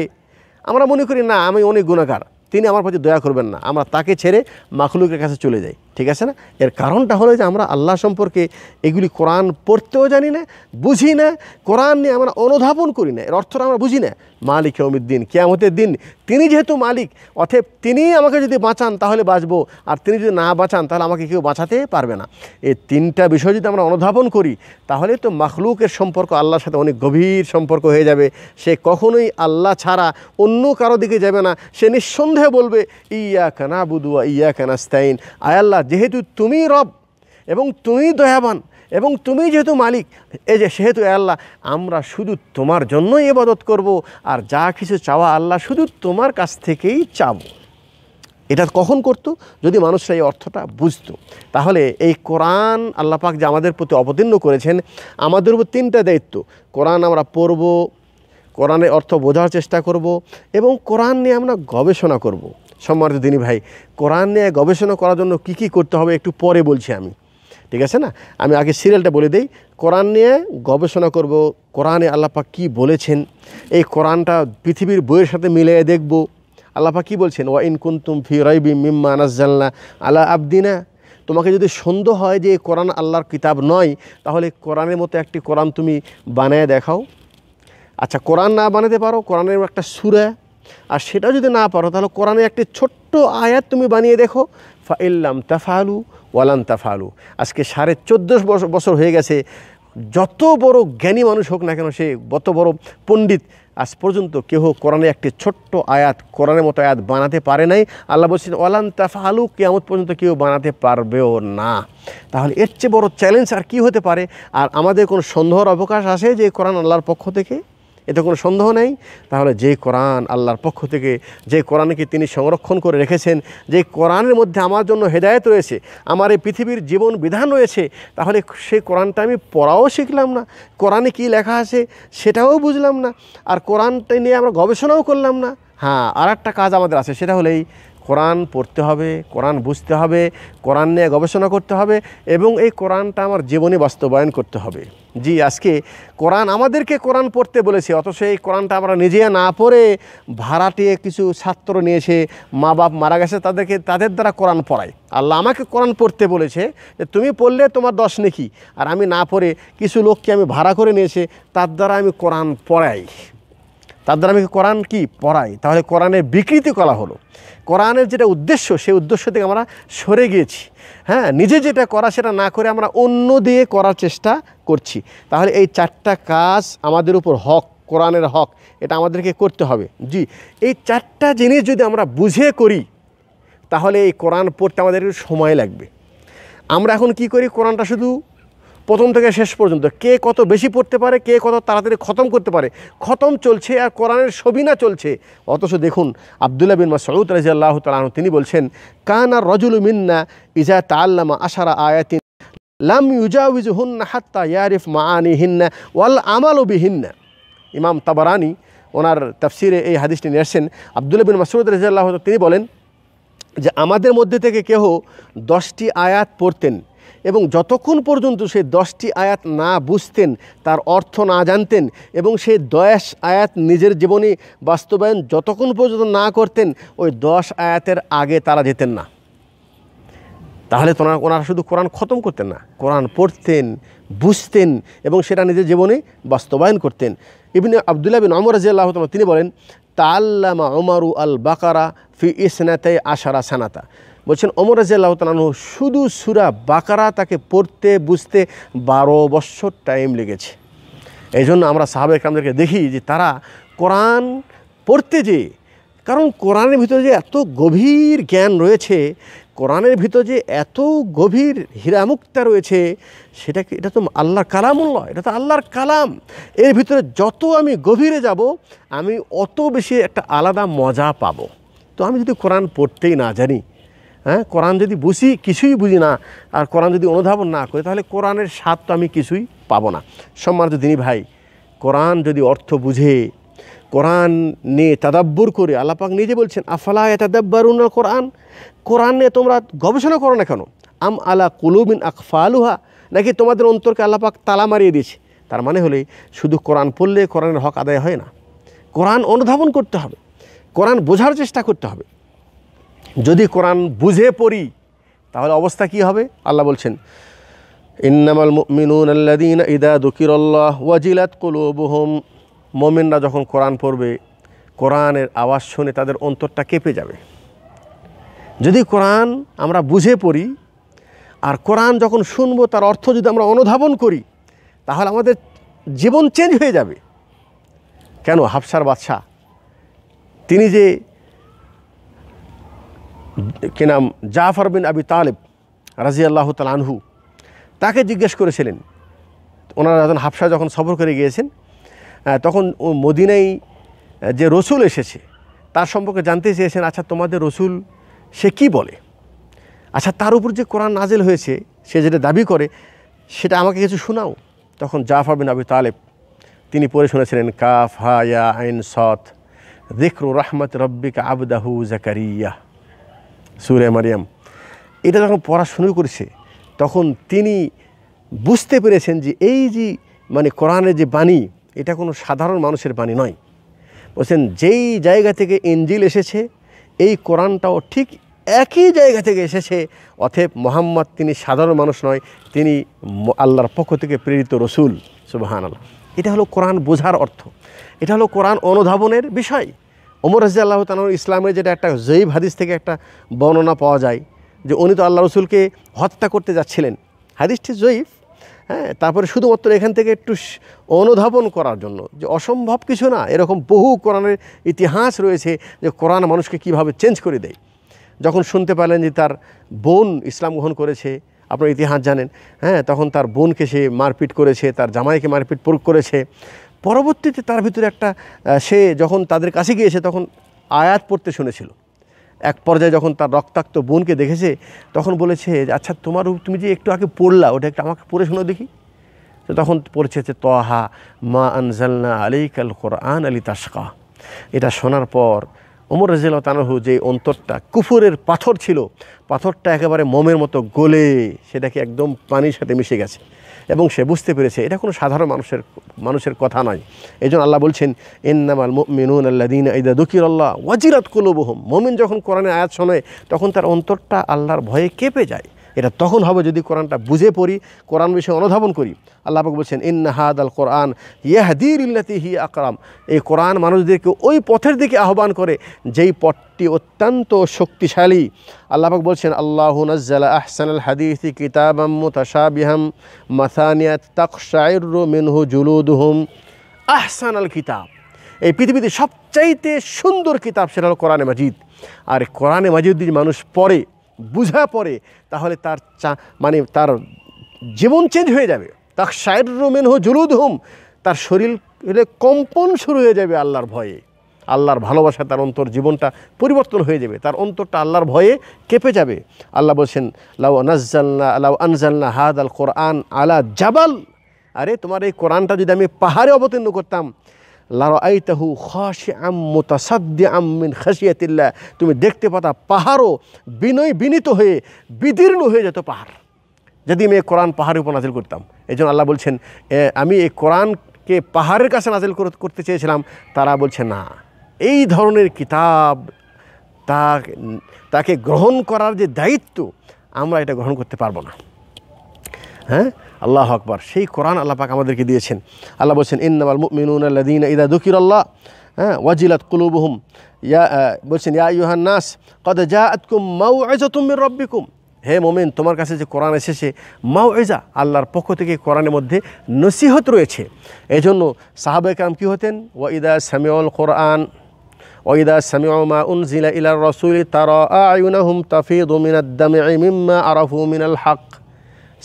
আমরা মনে করি না আমি অনেক গুণাকার তিনি আমার প্রতি দয়া করবেন না আমরা তাকে ছেড়ে মাকলুকের কাছে চলে যাই ঠিক আছে না এর কারণটা হলো যে আমরা আল্লাহ সম্পর্কে এগুলি কোরআন পড়তেও জানি না বুঝি না কোরআন নিয়ে আমরা অনুধাবন করি না এর অর্থটা আমরা বুঝি না মালিক হেউমিদ্দিন কেয়ামতের দিন তিনি যেহেতু মালিক অথব তিনি আমাকে যদি বাঁচান তাহলে বাঁচবো আর তিনি যদি না বাঁচান তাহলে আমাকে কেউ বাঁচাতে পারবে না এই তিনটা বিষয় যদি আমরা অনুধাবন করি তাহলে তো মাখলুকের সম্পর্ক আল্লাহর সাথে অনেক গভীর সম্পর্ক হয়ে যাবে সে কখনোই আল্লাহ ছাড়া অন্য কারো দিকে যাবে না সে নিঃসন্দেহে বলবে ইয়া কেনা বুদুয়া ইয়া কানাস্তাইন আয় আল্লাহ যেহেতু তুমি রব এবং তুমি দয়াবান এবং তুমি যেহেতু মালিক এই যে সেহেতু আল্লাহ আমরা শুধু তোমার জন্যই এবাদত করব আর যা কিছু চাওয়া আল্লাহ শুধু তোমার কাছ থেকেই চাব এটা কখন করত যদি মানুষরা এই অর্থটা বুঝত তাহলে এই কোরআন আল্লাপাক যে আমাদের প্রতি অবতীর্ণ করেছেন আমাদের উপর তিনটা দায়িত্ব কোরআন আমরা পড়ব কোরআনের অর্থ বোঝার চেষ্টা করব এবং কোরআন নিয়ে আমরা গবেষণা করব। সম্মানিত দিনী ভাই কোরআন নিয়ে গবেষণা করার জন্য কি কি করতে হবে একটু পরে বলছি আমি ঠিক আছে না আমি আগে সিরিয়ালটা বলে দিই কোরআন নিয়ে গবেষণা করব কোরআনে আল্লাপা কি বলেছেন এই কোরআনটা পৃথিবীর বইয়ের সাথে মিলিয়ে দেখব আল্লাপা কি বলছেন ওয়া ইন কুন্তুম ফি রাইবি মিম্মা জাল্লা আল্লাহ আবদিনা তোমাকে যদি সন্দেহ হয় যে কোরআন আল্লাহর কিতাব নয় তাহলে কোরআনের মতো একটি কোরআন তুমি বানায় দেখাও আচ্ছা কোরআন না বানাতে পারো কোরআনের একটা সুরা আর সেটা যদি না পারো তাহলে কোরআনে একটি ছোট্ট আয়াত তুমি বানিয়ে দেখো ইল্লাম তাফালু ওয়ালান তাফালু আজকে সাড়ে চোদ্দো বছর হয়ে গেছে যত বড় জ্ঞানী মানুষ হোক না কেন সে যত বড় পণ্ডিত আজ পর্যন্ত কেহ কোরআনে একটি ছোট্ট আয়াত কোরআনের মতো আয়াত বানাতে পারে নাই আল্লাহ বলছেন ওয়ালান তাফালু আমত পর্যন্ত কেউ বানাতে পারবেও না তাহলে এর চেয়ে বড় চ্যালেঞ্জ আর কি হতে পারে আর আমাদের কোনো সন্দেহর অবকাশ আছে যে কোরআন আল্লাহর পক্ষ থেকে এটা কোনো সন্দেহ নেই তাহলে যে কোরআন আল্লাহর পক্ষ থেকে যে কোরআনকে তিনি সংরক্ষণ করে রেখেছেন যে কোরআনের মধ্যে আমার জন্য হেদায়ত রয়েছে আমার এই পৃথিবীর জীবন বিধান রয়েছে তাহলে সেই কোরআনটা আমি পড়াও শিখলাম না কোরআনে কি লেখা আছে সেটাও বুঝলাম না আর কোরআনটা নিয়ে আমরা গবেষণাও করলাম না হ্যাঁ আর একটা কাজ আমাদের আছে সেটা হলেই কোরআন পড়তে হবে কোরআন বুঝতে হবে কোরআন নিয়ে গবেষণা করতে হবে এবং এই কোরআনটা আমার জীবনে বাস্তবায়ন করতে হবে জি আজকে কোরআন আমাদেরকে কোরআন পড়তে বলেছে অথচ এই কোরআনটা আমরা নিজে না পড়ে ভাড়াটে কিছু ছাত্র নিয়েছে মা বাপ মারা গেছে তাদেরকে তাদের দ্বারা কোরআন পড়ায় আল্লাহ আমাকে কোরআন পড়তে বলেছে যে তুমি পড়লে তোমার দশ নেকি আর আমি না পড়ে কিছু লোককে আমি ভাড়া করে নিয়েছে তার দ্বারা আমি কোরআন পড়াই তার দ্বারা আমি কোরআন কি পড়াই তাহলে কোরআনের বিকৃতি করা হলো কোরআনের যেটা উদ্দেশ্য সেই উদ্দেশ্য থেকে আমরা সরে গিয়েছি হ্যাঁ নিজে যেটা করা সেটা না করে আমরা অন্য দিয়ে করার চেষ্টা করছি তাহলে এই চারটা কাজ আমাদের উপর হক কোরআনের হক এটা আমাদেরকে করতে হবে জি এই চারটা জিনিস যদি আমরা বুঝে করি তাহলে এই কোরআন পড়তে আমাদের সময় লাগবে আমরা এখন কি করি কোরআনটা শুধু প্রথম থেকে শেষ পর্যন্ত কে কত বেশি পড়তে পারে কে কত তাড়াতাড়ি খতম করতে পারে খতম চলছে আর কোরআনের সবিনা চলছে অথচ দেখুন আবদুল্লা বিন মাসউদ রাজিয়াল্লাহ তালাহ তিনি বলছেন কানা রজুল মিন্না ইজা তাল্লামা আশারা আয়াতিন লাম ইউজাউজ হুন্না হাত্তা ইয়ারিফ মাআনি হিন্না ওয়াল আমালু বিহিন্না ইমাম তাবারানি ওনার তাফসিরে এই হাদিসটি নিয়ে আসছেন আবদুল্লা বিন মাসুদ রাজিয়াল্লাহ তিনি বলেন যে আমাদের মধ্যে থেকে কেহ দশটি আয়াত পড়তেন এবং যতক্ষণ পর্যন্ত সে দশটি আয়াত না বুঝতেন তার অর্থ না জানতেন এবং সেই দশ আয়াত নিজের জীবনে বাস্তবায়ন যতক্ষণ পর্যন্ত না করতেন ওই দশ আয়াতের আগে তারা যেতেন না তাহলে তোনারা ওনারা শুধু কোরআন খতম করতেন না কোরআন পড়তেন বুঝতেন এবং সেটা নিজের জীবনে বাস্তবায়ন করতেন ইবিন আবদুল্লাহ বিন অমর রাজিয়াল্লাহ তিনি বলেন তাল্লামা অমারু আল বাকারা ফি ইসনাতে আশারা সানাতা বলছেন অমর রাজিয়াল্লাহ তালাহ শুধু সুরা বাকারা তাকে পড়তে বুঝতে বারো বছর টাইম লেগেছে এই জন্য আমরা সাহাবে একরামদেরকে দেখি যে তারা কোরআন পড়তে যে কারণ কোরআনের ভিতরে যে এত গভীর জ্ঞান রয়েছে কোরআনের ভিতর যে এত গভীর হীরামুক্তা রয়েছে সেটাকে এটা তো আল্লাহর নয় এটা তো আল্লাহর কালাম এর ভিতরে যত আমি গভীরে যাব আমি অত বেশি একটা আলাদা মজা পাব তো আমি যদি কোরআন পড়তেই না জানি হ্যাঁ কোরআন যদি বুঝি কিছুই বুঝি না আর কোরআন যদি অনুধাবন না করি তাহলে কোরআনের স্বাদ তো আমি কিছুই পাবো না সম্মানিত দিনী ভাই কোরআন যদি অর্থ বুঝে কোরআন নিয়ে তাদাব্বর করে আল্লাপাক নিজে বলছেন আফালা তাদাব্বারুন কোরআন কোরআন নিয়ে তোমরা গবেষণা করো না কেন আম আলা কুলুবিন আকফালুহা নাকি তোমাদের অন্তরকে আল্লাপাক তালা মারিয়ে দিয়েছে তার মানে হলে শুধু কোরআন পড়লে কোরআনের হক আদায় হয় না কোরআন অনুধাবন করতে হবে কোরআন বোঝার চেষ্টা করতে হবে যদি কোরআন বুঝে পড়ি তাহলে অবস্থা কি হবে আল্লাহ বলছেন ইন্নামাল মিনুন আল্লাদিন ইদা দুকিরল্লাহ ওয়াজিলাত কুলুবহম মোমিনরা যখন কোরআন পড়বে কোরআনের আওয়াজ শুনে তাদের অন্তরটা কেঁপে যাবে যদি কোরআন আমরা বুঝে পড়ি আর কোরআন যখন শুনবো তার অর্থ যদি আমরা অনুধাবন করি তাহলে আমাদের জীবন চেঞ্জ হয়ে যাবে কেন হাফসার বাদশাহ তিনি যে কে নাম জাফর বিন আবি তালেব রাজি আল্লাহ তালানহু তাকে জিজ্ঞেস করেছিলেন ওনারা যখন হাফসা যখন সফর করে গিয়েছেন তখন ও মদিনাই যে রসুল এসেছে তার সম্পর্কে জানতে চেয়েছেন আচ্ছা তোমাদের রসুল সে কি বলে আচ্ছা তার উপর যে কোরআন নাজেল হয়েছে সে যেটা দাবি করে সেটা আমাকে কিছু শোনাও তখন জাফর বিন আবি তালেব তিনি পড়ে শুনেছিলেন কাফ হায়া আইন সৎ দেখরু রহমত রব্বিক আবদাহু জাকারিয়া সুরে মারিয়াম এটা যখন পড়া শুরু করেছে তখন তিনি বুঝতে পেরেছেন যে এই যে মানে কোরআনের যে বাণী এটা কোনো সাধারণ মানুষের বাণী নয় বলছেন যেই জায়গা থেকে এঞ্জিল এসেছে এই কোরআনটাও ঠিক একই জায়গা থেকে এসেছে অথেব মোহাম্মদ তিনি সাধারণ মানুষ নয় তিনি আল্লাহর পক্ষ থেকে প্রেরিত রসুল সুবাহান আল্লাহ এটা হলো কোরআন বোঝার অর্থ এটা হলো কোরআন অনুধাবনের বিষয় ওমর রাজি আল্লাহ তালুর ইসলামের যেটা একটা জৈব হাদিস থেকে একটা বর্ণনা পাওয়া যায় যে উনি তো আল্লাহ রসুলকে হত্যা করতে যাচ্ছিলেন হাদিসটি জৈব হ্যাঁ তারপরে শুধুমাত্র এখান থেকে একটু অনুধাবন করার জন্য যে অসম্ভব কিছু না এরকম বহু কোরআনের ইতিহাস রয়েছে যে কোরআন মানুষকে কিভাবে চেঞ্জ করে দেয় যখন শুনতে পেলেন যে তার বোন ইসলাম গ্রহণ করেছে আপনার ইতিহাস জানেন হ্যাঁ তখন তার বোনকে সে মারপিট করেছে তার জামাইকে মারপিট প্রয়োগ করেছে পরবর্তীতে তার ভিতরে একটা সে যখন তাদের কাছে গিয়েছে তখন আয়াত পড়তে শুনেছিল এক পর্যায়ে যখন তার রক্তাক্ত বোনকে দেখেছে তখন বলেছে যে আচ্ছা তোমার তুমি যে একটু আগে পড়লা ওটা একটু আমাকে পড়ে শোনো দেখি তো তখন পড়েছে যে তহা মা আনজাল্না আলী কাল কোরআন আলী তাসকা এটা শোনার পর ওমর রাজিল তানহু যে অন্তরটা কুফুরের পাথর ছিল পাথরটা একেবারে মোমের মতো গলে সেটাকে একদম পানির সাথে মিশে গেছে এবং সে বুঝতে পেরেছে এটা কোনো সাধারণ মানুষের মানুষের কথা নয় এই জন্য আল্লাহ বলছেন এন্নামাল মিনুন আল্লাদিন ইদা দুকির আল্লাহ ওয়াজিরাত কুলুবহম মোমিন যখন কোরআনে আয়াত শোনে তখন তার অন্তরটা আল্লাহর ভয়ে কেঁপে যায় এটা তখন হবে যদি কোরআনটা বুঝে পড়ি কোরআন বিষয়ে অনুধাবন করি আল্লাহ পাক বলছেন ইন্নাহাদ আল কোরআন ইয়াহদির ইল্লাতি হি আকরাম এই কোরআন মানুষদেরকে ওই পথের দিকে আহ্বান করে যেই পথটি অত্যন্ত শক্তিশালী আল্লাহ পাক বলছেন আল্লাহ নাজ্জালা আহসান আল হাদিস কিতাবাম মুতাশাবিহাম মাথানিয়া তাকশাইরু মিনহু জুলুদুহুম আহসান আল কিতাব এই পৃথিবীতে সবচাইতে সুন্দর কিতাব সেটা হল কোরআনে মাজিদ আর কোরআনে মাজিদ যদি মানুষ পড়ে বুঝা পড়ে তাহলে তার চা মানে তার জীবন চেঞ্জ হয়ে যাবে তার সাইড রোমেন হো জুলুদ হোম তার শরীর হলে কম্পন শুরু হয়ে যাবে আল্লাহর ভয়ে আল্লাহর ভালোবাসা তার অন্তর জীবনটা পরিবর্তন হয়ে যাবে তার অন্তরটা আল্লাহর ভয়ে কেঁপে যাবে আল্লাহ বলছেন লাউ আনাজাল্লা আলাউ আনজাল্লা হাদ আল কোরআন আলা জাবাল আরে তোমার এই কোরআনটা যদি আমি পাহাড়ে অবতীর্ণ করতাম লারাইতাহু খাশিআম মুতাসাদ্দিআম মিন খাশিয়াতিল্লাহ তুমি দেখতে পাতা পাহাড়ও বিনয় বিনীত হয়ে বিদীর্ণ হয়ে যেত পাহাড় যদি আমি এই কোরআন পাহাড়ের উপর নাজিল করতাম এই জন্য আল্লাহ বলছেন আমি এই কোরআনকে পাহাড়ের কাছে নাজিল করতে চেয়েছিলাম তারা বলছে না এই ধরনের কিতাব তা তাকে গ্রহণ করার যে দায়িত্ব আমরা এটা গ্রহণ করতে পারবো না হ্যাঁ আল্লাহ আকবার সেই কোরআন আল্লাহ পাক আমাদেরকে দিয়েছেন আল্লাহ বলছেন ইন্নামাল মিনুন আল্লাদিন ইদা দুকির আল্লাহ হ্যাঁ ওয়াজিলাত কুলুবহুম ইয়া বলছেন ইয়া ইউহান নাস ক্বাদ জাআতকুম মাউইযাতুম মির রাব্বিকুম হে মোমেন তোমার কাছে যে কোরআন এসেছে মাও আল্লাহর পক্ষ থেকে কোরআনের মধ্যে নসিহত রয়েছে এজন্য সাহাবে কাম কী হতেন ওয়াইদা সামিউল কোরআন ওয়াইদা সামিউমা উনজিলা ইলার রসুল তারা আয়ুনাহুম তাফিদু মিনাদ দামি মিম্মা আরাফু মিনাল হক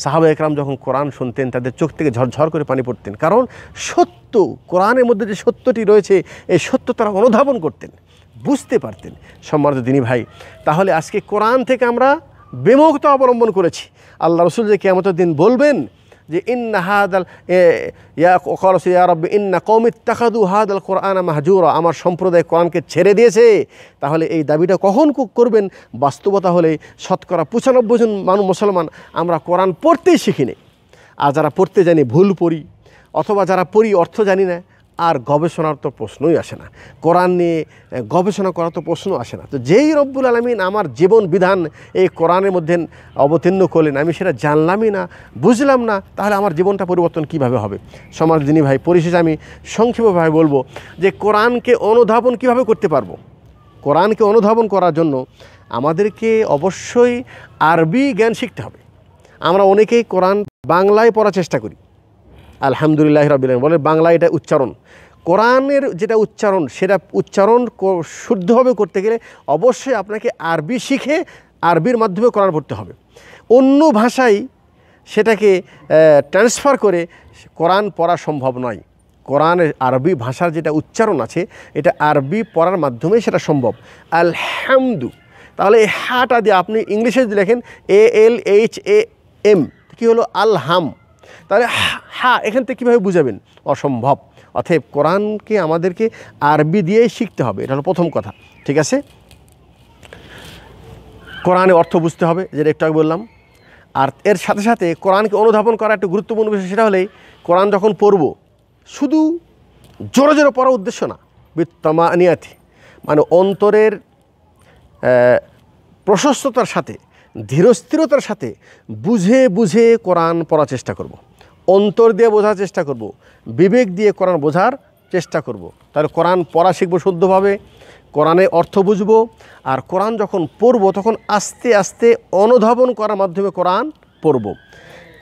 সাহাবা একরাম যখন কোরআন শুনতেন তাদের চোখ থেকে ঝরঝর করে পানি পড়তেন কারণ সত্য কোরআনের মধ্যে যে সত্যটি রয়েছে এই সত্য তারা অনুধাবন করতেন বুঝতে পারতেন সম্মানিত দিনী ভাই তাহলে আজকে কোরআন থেকে আমরা বিমুক্ত অবলম্বন করেছি আল্লাহ রসুল যে কেমত দিন বলবেন যে ইন্না হাদাল ইয়ারব ইন্না কৌমিত্তাখাদু হাদাল কোরআন মাহজুর আমার সম্প্রদায় কোরআনকে ছেড়ে দিয়েছে তাহলে এই দাবিটা কখন করবেন বাস্তবতা হলে শতকরা পঁচানব্বই জন মানুষ মুসলমান আমরা কোরআন পড়তেই শিখিনি আর যারা পড়তে জানি ভুল পড়ি অথবা যারা পড়ি অর্থ জানি না আর গবেষণার তো প্রশ্নই আসে না কোরআন নিয়ে গবেষণা করার তো প্রশ্ন আসে না তো যেই রব্বুল আলমিন আমার জীবন বিধান এই কোরআনের মধ্যে অবতীর্ণ করলেন আমি সেটা জানলামই না বুঝলাম না তাহলে আমার জীবনটা পরিবর্তন কিভাবে হবে সমাজ দিনী ভাই পরিশেষে আমি সংক্ষেপভাবে বলবো যে কোরআনকে অনুধাবন কিভাবে করতে পারবো কোরআনকে অনুধাবন করার জন্য আমাদেরকে অবশ্যই আরবি জ্ঞান শিখতে হবে আমরা অনেকেই কোরআন বাংলায় পড়ার চেষ্টা করি আলহামদুলিল্লাহ রবিল বলে বাংলা এটা উচ্চারণ কোরআনের যেটা উচ্চারণ সেটা উচ্চারণ শুদ্ধভাবে করতে গেলে অবশ্যই আপনাকে আরবি শিখে আরবির মাধ্যমে কোরআন পড়তে হবে অন্য ভাষায় সেটাকে ট্রান্সফার করে কোরআন পড়া সম্ভব নয় কোরআন আরবি ভাষার যেটা উচ্চারণ আছে এটা আরবি পড়ার মাধ্যমে সেটা সম্ভব আলহামদু তাহলে এই হাটা দিয়ে আপনি ইংলিশে যদি লেখেন এ এল এইচ এ এম কী হলো আলহাম তাহলে হা এখান থেকে কীভাবে বুঝাবেন অসম্ভব অথব কোরআনকে আমাদেরকে আরবি দিয়েই শিখতে হবে এটা হলো প্রথম কথা ঠিক আছে কোরআনে অর্থ বুঝতে হবে যেটা একটু আগে বললাম আর এর সাথে সাথে কোরআনকে অনুধাবন করা একটা গুরুত্বপূর্ণ বিষয় সেটা হলেই কোরআন যখন পড়ব শুধু জোরে জোরে পড়ার উদ্দেশ্য না বিত্তমা নিয়াতি মানে অন্তরের প্রশস্ততার সাথে ধীরস্থিরতার সাথে বুঝে বুঝে কোরআন পড়ার চেষ্টা করব। অন্তর দিয়ে বোঝার চেষ্টা করব। বিবেক দিয়ে কোরআন বোঝার চেষ্টা করব। তাহলে কোরআন পড়া শিখবো শুদ্ধভাবে কোরআনে অর্থ বুঝব আর কোরআন যখন পড়ব তখন আস্তে আস্তে অনুধাবন করার মাধ্যমে কোরআন পড়ব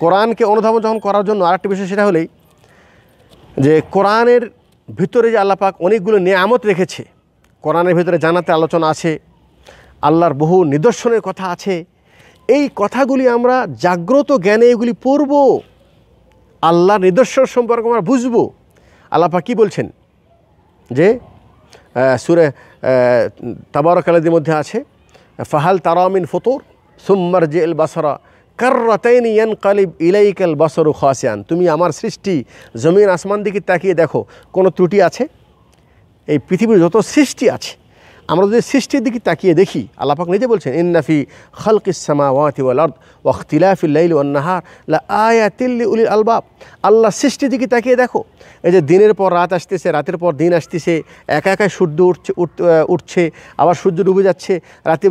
কোরআনকে অনুধাবন যখন করার জন্য আরেকটি বিষয় সেটা হলেই যে কোরআনের ভিতরে যে আল্লাপাক অনেকগুলো নিয়ামত রেখেছে কোরআনের ভিতরে জানাতে আলোচনা আছে আল্লাহর বহু নিদর্শনের কথা আছে এই কথাগুলি আমরা জাগ্রত জ্ঞানে এগুলি পড়ব আল্লাহ নিদর্শন সম্পর্কে আমরা বুঝব আল্লাপা কী বলছেন যে সুরে তাবার আলাদির মধ্যে আছে ফাহাল তারামিন ফতোর সুম্মার জেল বাসরা কার্রাতাইন ইয়ান কালিব ইলাইকাল বাসরু খাসিয়ান তুমি আমার সৃষ্টি জমিন আসমান দিকে তাকিয়ে দেখো কোনো ত্রুটি আছে এই পৃথিবীর যত সৃষ্টি আছে আমরা যদি সৃষ্টির দিকে তাকিয়ে দেখি আল্লাপাক নিজে বলছেন ইন্নাফি খালক ইসামা ওয়াতি লাইল ওয়াখতিলাফিল্লাইল ওয়ান্নাহার লা তিল্লি উলি আলবাব আল্লাহ সৃষ্টির দিকে তাকিয়ে দেখো এই যে দিনের পর রাত আসতেছে রাতের পর দিন আসতেছে একা একা সূর্য উঠছে উঠছে আবার সূর্য ডুবে যাচ্ছে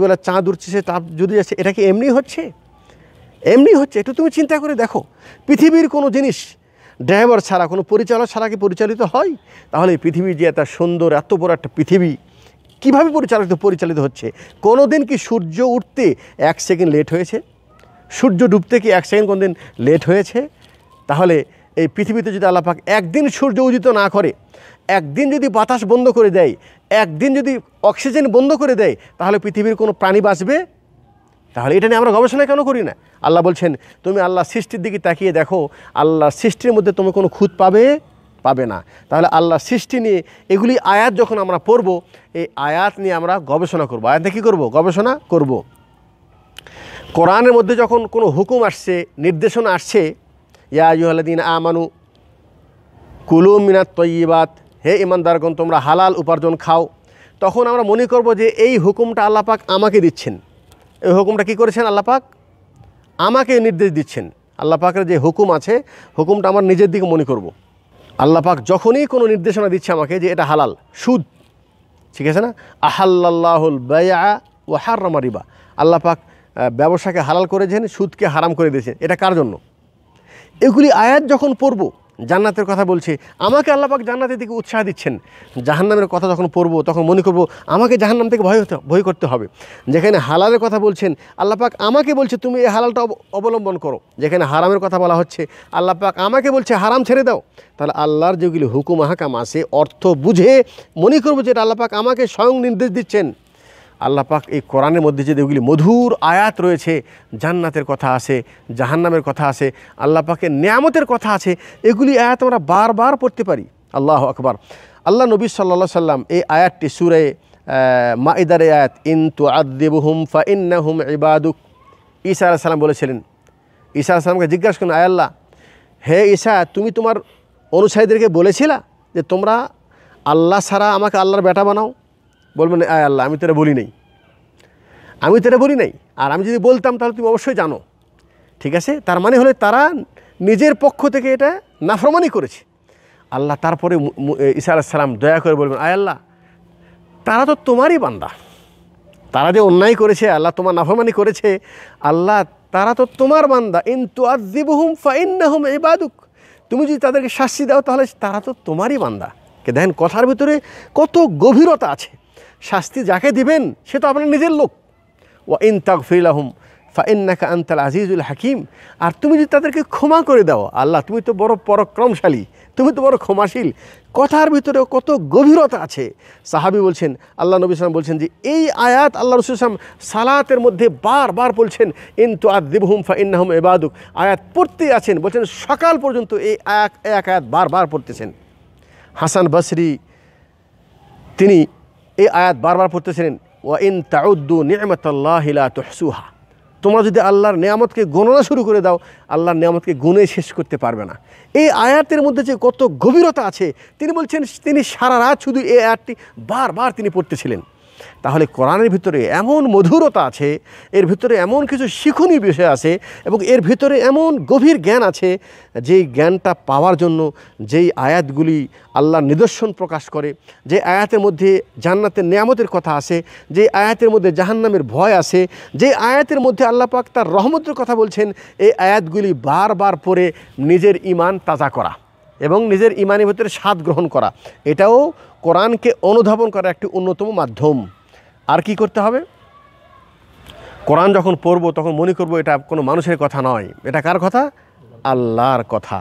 বেলা চাঁদ উঠছে তাপ জুড়ে যাচ্ছে এটা কি এমনি হচ্ছে এমনি হচ্ছে একটু তুমি চিন্তা করে দেখো পৃথিবীর কোনো জিনিস ড্রাইভার ছাড়া কোনো পরিচালক ছাড়া কি পরিচালিত হয় তাহলে পৃথিবী যে এত সুন্দর এত বড় একটা পৃথিবী কিভাবে পরিচালিত পরিচালিত হচ্ছে কোনো দিন কি সূর্য উঠতে এক সেকেন্ড লেট হয়েছে সূর্য ডুবতে কি এক সেকেন্ড দিন লেট হয়েছে তাহলে এই পৃথিবীতে যদি আল্লাপাক একদিন সূর্য উদিত না করে একদিন যদি বাতাস বন্ধ করে দেয় একদিন যদি অক্সিজেন বন্ধ করে দেয় তাহলে পৃথিবীর কোনো প্রাণী বাঁচবে তাহলে এটা নিয়ে আমরা গবেষণা কেন করি না আল্লাহ বলছেন তুমি আল্লাহ সৃষ্টির দিকে তাকিয়ে দেখো আল্লাহ সৃষ্টির মধ্যে তুমি কোনো খুঁত পাবে পাবে না তাহলে আল্লাহর সৃষ্টি নিয়ে এগুলি আয়াত যখন আমরা পড়ব এই আয়াত নিয়ে আমরা গবেষণা করব আয়াতে কী করব গবেষণা করব কোরআনের মধ্যে যখন কোনো হুকুম আসছে নির্দেশনা আসছে ইয়া আমানু কুলু মিনাত তৈবাত হে ইমানদারগণ তোমরা হালাল উপার্জন খাও তখন আমরা মনে করব যে এই হুকুমটা আল্লাপাক আমাকে দিচ্ছেন এই হুকুমটা কি করেছেন আল্লাপাক আমাকে নির্দেশ দিচ্ছেন আল্লাপাকের যে হুকুম আছে হুকুমটা আমার নিজের দিকে মনে করব। আল্লাহ পাক যখনই কোনো নির্দেশনা দিচ্ছে আমাকে যে এটা হালাল সুদ ঠিক আছে না আহাল্লাহুল বেয়া ও হার রিবা আল্লাহ পাক ব্যবসাকে হালাল করেছেন সুদকে হারাম করে দিয়েছেন এটা কার জন্য এগুলি আয়াত যখন পড়ব জান্নাতের কথা বলছি আমাকে আল্লাপাক জান্নাতের দিকে উৎসাহ দিচ্ছেন জাহান্নামের কথা যখন পড়বো তখন মনে করবো আমাকে জাহান্নাম থেকে ভয় হতে ভয় করতে হবে যেখানে হালালের কথা বলছেন আল্লাপাক আমাকে বলছে তুমি এই হালালটা অবলম্বন করো যেখানে হারামের কথা বলা হচ্ছে আল্লাপাক আমাকে বলছে হারাম ছেড়ে দাও তাহলে আল্লাহর যেগুলি হুকুম হাকাম আছে অর্থ বুঝে মনে করবো যে এটা আল্লাপাক আমাকে স্বয়ং নির্দেশ দিচ্ছেন আল্লাহ পাক এই কোরআনের মধ্যে যে ওগুলি মধুর আয়াত রয়েছে জান্নাতের কথা আছে জাহান্নামের কথা আছে আল্লাহ পাকের নিয়ামতের কথা আছে এগুলি আয়াত আমরা বারবার পড়তে পারি আল্লাহ আকবার আল্লাহ নবী সাল্লা সাল্লাম এই আয়াতটি সুরে মাইদার আয়াত ইন তু আদেব হুম ফা ইন্না হুম ইবাদুক ঈসা আলাহ সাল্লাম বলেছিলেন ঈসা আলাহ সাল্লামকে জিজ্ঞাসা করুন আয়াল্লাহ হে ঈশা তুমি তোমার অনুসারীদেরকে বলেছিলা যে তোমরা আল্লাহ ছাড়া আমাকে আল্লাহর বেটা বানাও বলবেন আয় আল্লাহ আমি তোরা বলি নাই আমি তোরা বলি নাই আর আমি যদি বলতাম তাহলে তুমি অবশ্যই জানো ঠিক আছে তার মানে হলে তারা নিজের পক্ষ থেকে এটা নাফরমানি করেছে আল্লাহ তারপরে ইসা আলাইসালাম দয়া করে বলবেন আয় আল্লাহ তারা তো তোমারই বান্দা তারা যে অন্যায় করেছে আল্লাহ তোমার নাফরমানি করেছে আল্লাহ তারা তো তোমার বান্দা ইন তুয়াজিবহুম ফাইন্নাহুম বাদুক তুমি যদি তাদেরকে শাস্তি দাও তাহলে তারা তো তোমারই বান্দা কে দেখেন কথার ভিতরে কত গভীরতা আছে শাস্তি যাকে দিবেন সে তো আপনার নিজের লোক ও ইন তাকফির আহম ফাইন্নাকা আন্তাল আজিজুল হাকিম আর তুমি যদি তাদেরকে ক্ষমা করে দাও আল্লাহ তুমি তো বড় পরাক্রমশালী তুমি তো বড় ক্ষমাশীল কথার ভিতরে কত গভীরতা আছে সাহাবি বলছেন আল্লাহ নবী সালাম বলছেন যে এই আয়াত আল্লাহ ইসলাম সালাতের মধ্যে বারবার বলছেন ইন তো দিব হুম ফা ইন্নাহম এবাদুক আয়াত পড়তে আছেন বলছেন সকাল পর্যন্ত এই এক এক আয়াত বারবার পড়তেছেন হাসান বসরি তিনি এই আয়াত বারবার পড়তেছিলেন ওয়া ইন তাউদ্দু নিয়ামতাল্লাহিলা তহসুহা তোমরা যদি আল্লাহর নিয়ামতকে গণনা শুরু করে দাও আল্লাহর নিয়ামতকে গুনে শেষ করতে পারবে না এই আয়াতের মধ্যে যে কত গভীরতা আছে তিনি বলছেন তিনি সারা রাত শুধু এই আয়াতটি বারবার তিনি পড়তেছিলেন তাহলে কোরআনের ভিতরে এমন মধুরতা আছে এর ভিতরে এমন কিছু শিখনীয় বিষয় আছে এবং এর ভিতরে এমন গভীর জ্ঞান আছে যেই জ্ঞানটা পাওয়ার জন্য যেই আয়াতগুলি আল্লাহর নিদর্শন প্রকাশ করে যে আয়াতের মধ্যে জান্নাতের নিয়ামতের কথা আছে যে আয়াতের মধ্যে জাহান্নামের ভয় আছে যে আয়াতের মধ্যে আল্লাহ পাক তার রহমতের কথা বলছেন এই আয়াতগুলি বারবার পড়ে নিজের ইমান তাজা করা এবং নিজের ইমানের ভিতরে স্বাদ গ্রহণ করা এটাও কোরআনকে অনুধাবন করার একটি অন্যতম মাধ্যম আর কি করতে হবে কোরআন যখন পড়ব তখন মনে করব এটা কোনো মানুষের কথা নয় এটা কার কথা আল্লাহর কথা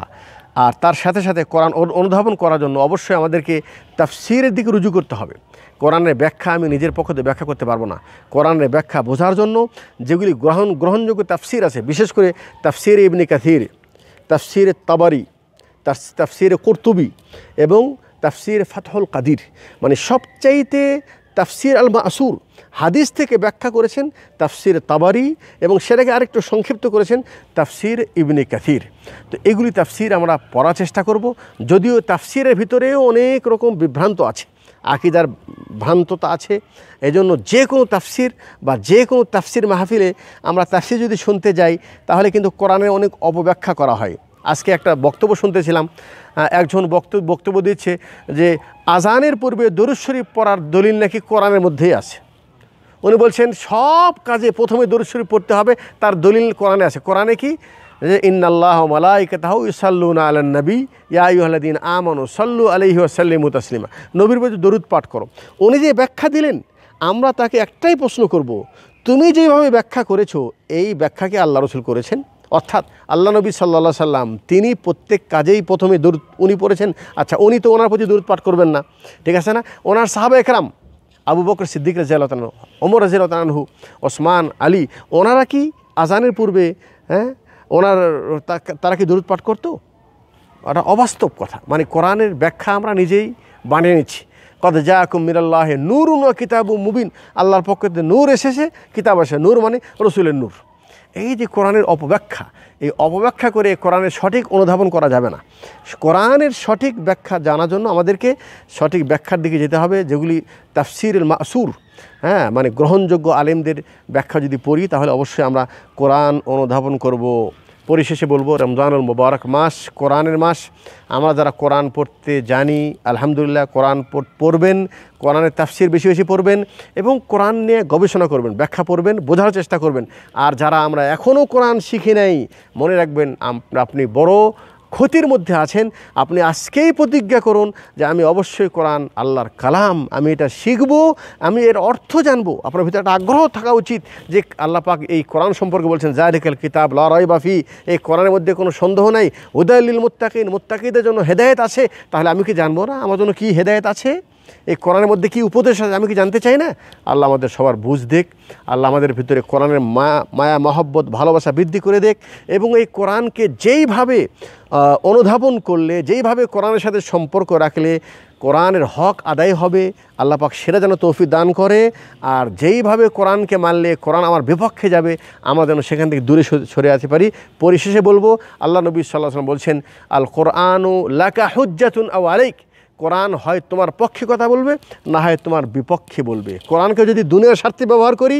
আর তার সাথে সাথে কোরআন অনুধাবন করার জন্য অবশ্যই আমাদেরকে তাফসিরের দিকে রুজু করতে হবে কোরআনের ব্যাখ্যা আমি নিজের পক্ষ থেকে ব্যাখ্যা করতে পারবো না কোরআনের ব্যাখ্যা বোঝার জন্য যেগুলি গ্রহণ গ্রহণযোগ্য তাফসির আছে বিশেষ করে তাফসির ইবনে কাথির তাফসির তাবারি তাফসির কর্তুবি এবং তাফসির ফাতহল কাদির মানে সবচাইতে তাফসির আল মাসুর হাদিস থেকে ব্যাখ্যা করেছেন তাফসির তাবারি এবং সেটাকে আরেকটু সংক্ষিপ্ত করেছেন তাফসির ইবনে কাথির তো এগুলি তাফসির আমরা পড়ার চেষ্টা করব যদিও তাফসিরের ভিতরেও অনেক রকম বিভ্রান্ত আছে আকিদার ভ্রান্ততা আছে এজন্য যে কোনো তাফসির বা যে কোনো তাফসির মাহফিলে আমরা তাফসির যদি শুনতে যাই তাহলে কিন্তু কোরআনের অনেক অপব্যাখ্যা করা হয় আজকে একটা বক্তব্য শুনতেছিলাম একজন বক্তব্য বক্তব্য দিচ্ছে যে আজানের পূর্বে দরুদ শরীফ পড়ার দলিল নাকি কোরআনের মধ্যেই আছে উনি বলছেন সব কাজে প্রথমে দরুদ শরীফ পড়তে হবে তার দলিল কোরআনে আছে কোরআনে কি যে ইন্নাল্লাহ মালাইকাতাহ ইসাল্লুন আলান নবী ইয়াইহদিন আমানু সাল্লু আলহি আসাল্লিমু তাসলিমা নবীর বলছে দরুদ পাঠ করো উনি যে ব্যাখ্যা দিলেন আমরা তাকে একটাই প্রশ্ন করব তুমি যেভাবে ব্যাখ্যা করেছো এই ব্যাখ্যাকে আল্লাহ রসুল করেছেন অর্থাৎ আল্লাহ নবী সাল্লা সাল্লাম তিনি প্রত্যেক কাজেই প্রথমে দূর উনি পড়েছেন আচ্ছা উনি তো ওনার প্রতি পাঠ করবেন না ঠিক আছে না ওনার সাহাবে একরাম আবু বকর সিদ্দিক রাজিয়ালতানহু ওমর রাজিয়ালতানহু ওসমান আলী ওনারা কি আজানের পূর্বে হ্যাঁ ওনার তারা কি পাঠ করতো ওটা অবাস্তব কথা মানে কোরআনের ব্যাখ্যা আমরা নিজেই বানিয়ে নিচ্ছি কদ জাকুম মিরাল্লাহে নূর উন কিতাবু মুবিন আল্লাহর পক্ষে নূর এসেছে কিতাব আসে নূর মানে রসুলের নূর এই যে কোরআনের অপব্যাখ্যা এই অপব্যাখ্যা করে কোরআনের সঠিক অনুধাবন করা যাবে না কোরআনের সঠিক ব্যাখ্যা জানার জন্য আমাদেরকে সঠিক ব্যাখ্যার দিকে যেতে হবে যেগুলি তাফসির মাসুর হ্যাঁ মানে গ্রহণযোগ্য আলেমদের ব্যাখ্যা যদি পড়ি তাহলে অবশ্যই আমরা কোরআন অনুধাবন করব পরিশেষে বলবো রমজানুল মুবারক মাস কোরআনের মাস আমরা যারা কোরআন পড়তে জানি আলহামদুলিল্লাহ কোরআন পড়বেন কোরআনের তাফসির বেশি বেশি পড়বেন এবং কোরআন নিয়ে গবেষণা করবেন ব্যাখ্যা পড়বেন বোঝার চেষ্টা করবেন আর যারা আমরা এখনও কোরআন শিখি নাই মনে রাখবেন আপনি বড় ক্ষতির মধ্যে আছেন আপনি আজকেই প্রতিজ্ঞা করুন যে আমি অবশ্যই কোরআন আল্লাহর কালাম আমি এটা শিখব আমি এর অর্থ জানবো আপনার ভিতরে একটা আগ্রহ থাকা উচিত যে আল্লাহ পাক এই কোরআন সম্পর্কে বলছেন জাহেকাল কিতাব লড়াই বাফি এই কোরআনের মধ্যে কোনো সন্দেহ নাই উদয়লীল মোত্তাকিন মোত্তাকিদের জন্য হেদায়েত আছে তাহলে আমি কি জানবো না আমার জন্য কী হেদায়েত আছে এই কোরআনের মধ্যে কি উপদেশ আছে আমি কি জানতে চাই না আল্লাহ আমাদের সবার বুঝ দেখ আল্লাহ আমাদের ভিতরে কোরআনের মা মায়া মহব্বত ভালোবাসা বৃদ্ধি করে দেখ এবং এই কোরআনকে যেইভাবে অনুধাবন করলে যেইভাবে কোরআনের সাথে সম্পর্ক রাখলে কোরআনের হক আদায় হবে আল্লাহ পাক সেটা যেন তৌফি দান করে আর যেইভাবে কোরআনকে মানলে কোরআন আমার বিপক্ষে যাবে আমরা যেন সেখান থেকে দূরে সরে আসতে পারি পরিশেষে বলবো আল্লাহ নবী সাল্লাহ সাল্লাম বলছেন আল কোরআন লাকা হুজ্জাতুন আও আলাইক কোরআন হয় তোমার পক্ষে কথা বলবে না হয় তোমার বিপক্ষে বলবে কোরআনকে যদি দুনিয়ার স্বার্থে ব্যবহার করি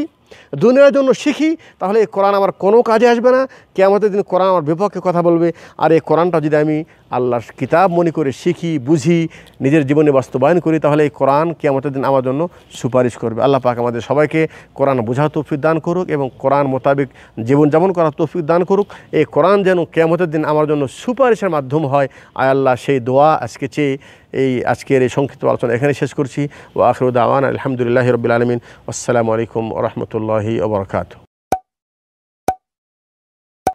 দুনিয়ার জন্য শিখি তাহলে এই কোরআন আমার কোনো কাজে আসবে না কেমন দিন কোরআন আমার বিপক্ষে কথা বলবে আর এই কোরআনটা যদি আমি আল্লাহর কিতাব মনে করে শিখি বুঝি নিজের জীবনে বাস্তবায়ন করি তাহলে এই কোরআন আমাদের দিন আমার জন্য সুপারিশ করবে আল্লাহ পাক আমাদের সবাইকে কোরআন বোঝা তৌফিক দান করুক এবং কোরআন মোতাবেক জীবনযাপন করার তৌফিক দান করুক এই কোরআন যেন কেমতের দিন আমার জন্য সুপারিশের মাধ্যম হয় আয় আল্লাহ সেই দোয়া আজকে চেয়ে এই আজকের এই সংক্ষিপ্ত আলোচনা এখানে শেষ করছি ও আখরুদ্দাওয়ান আলহামদুলিল্লাহ রবিল আলমিন আসসালামু আলাইকুম রহমতুল্লাহি ওবরকাত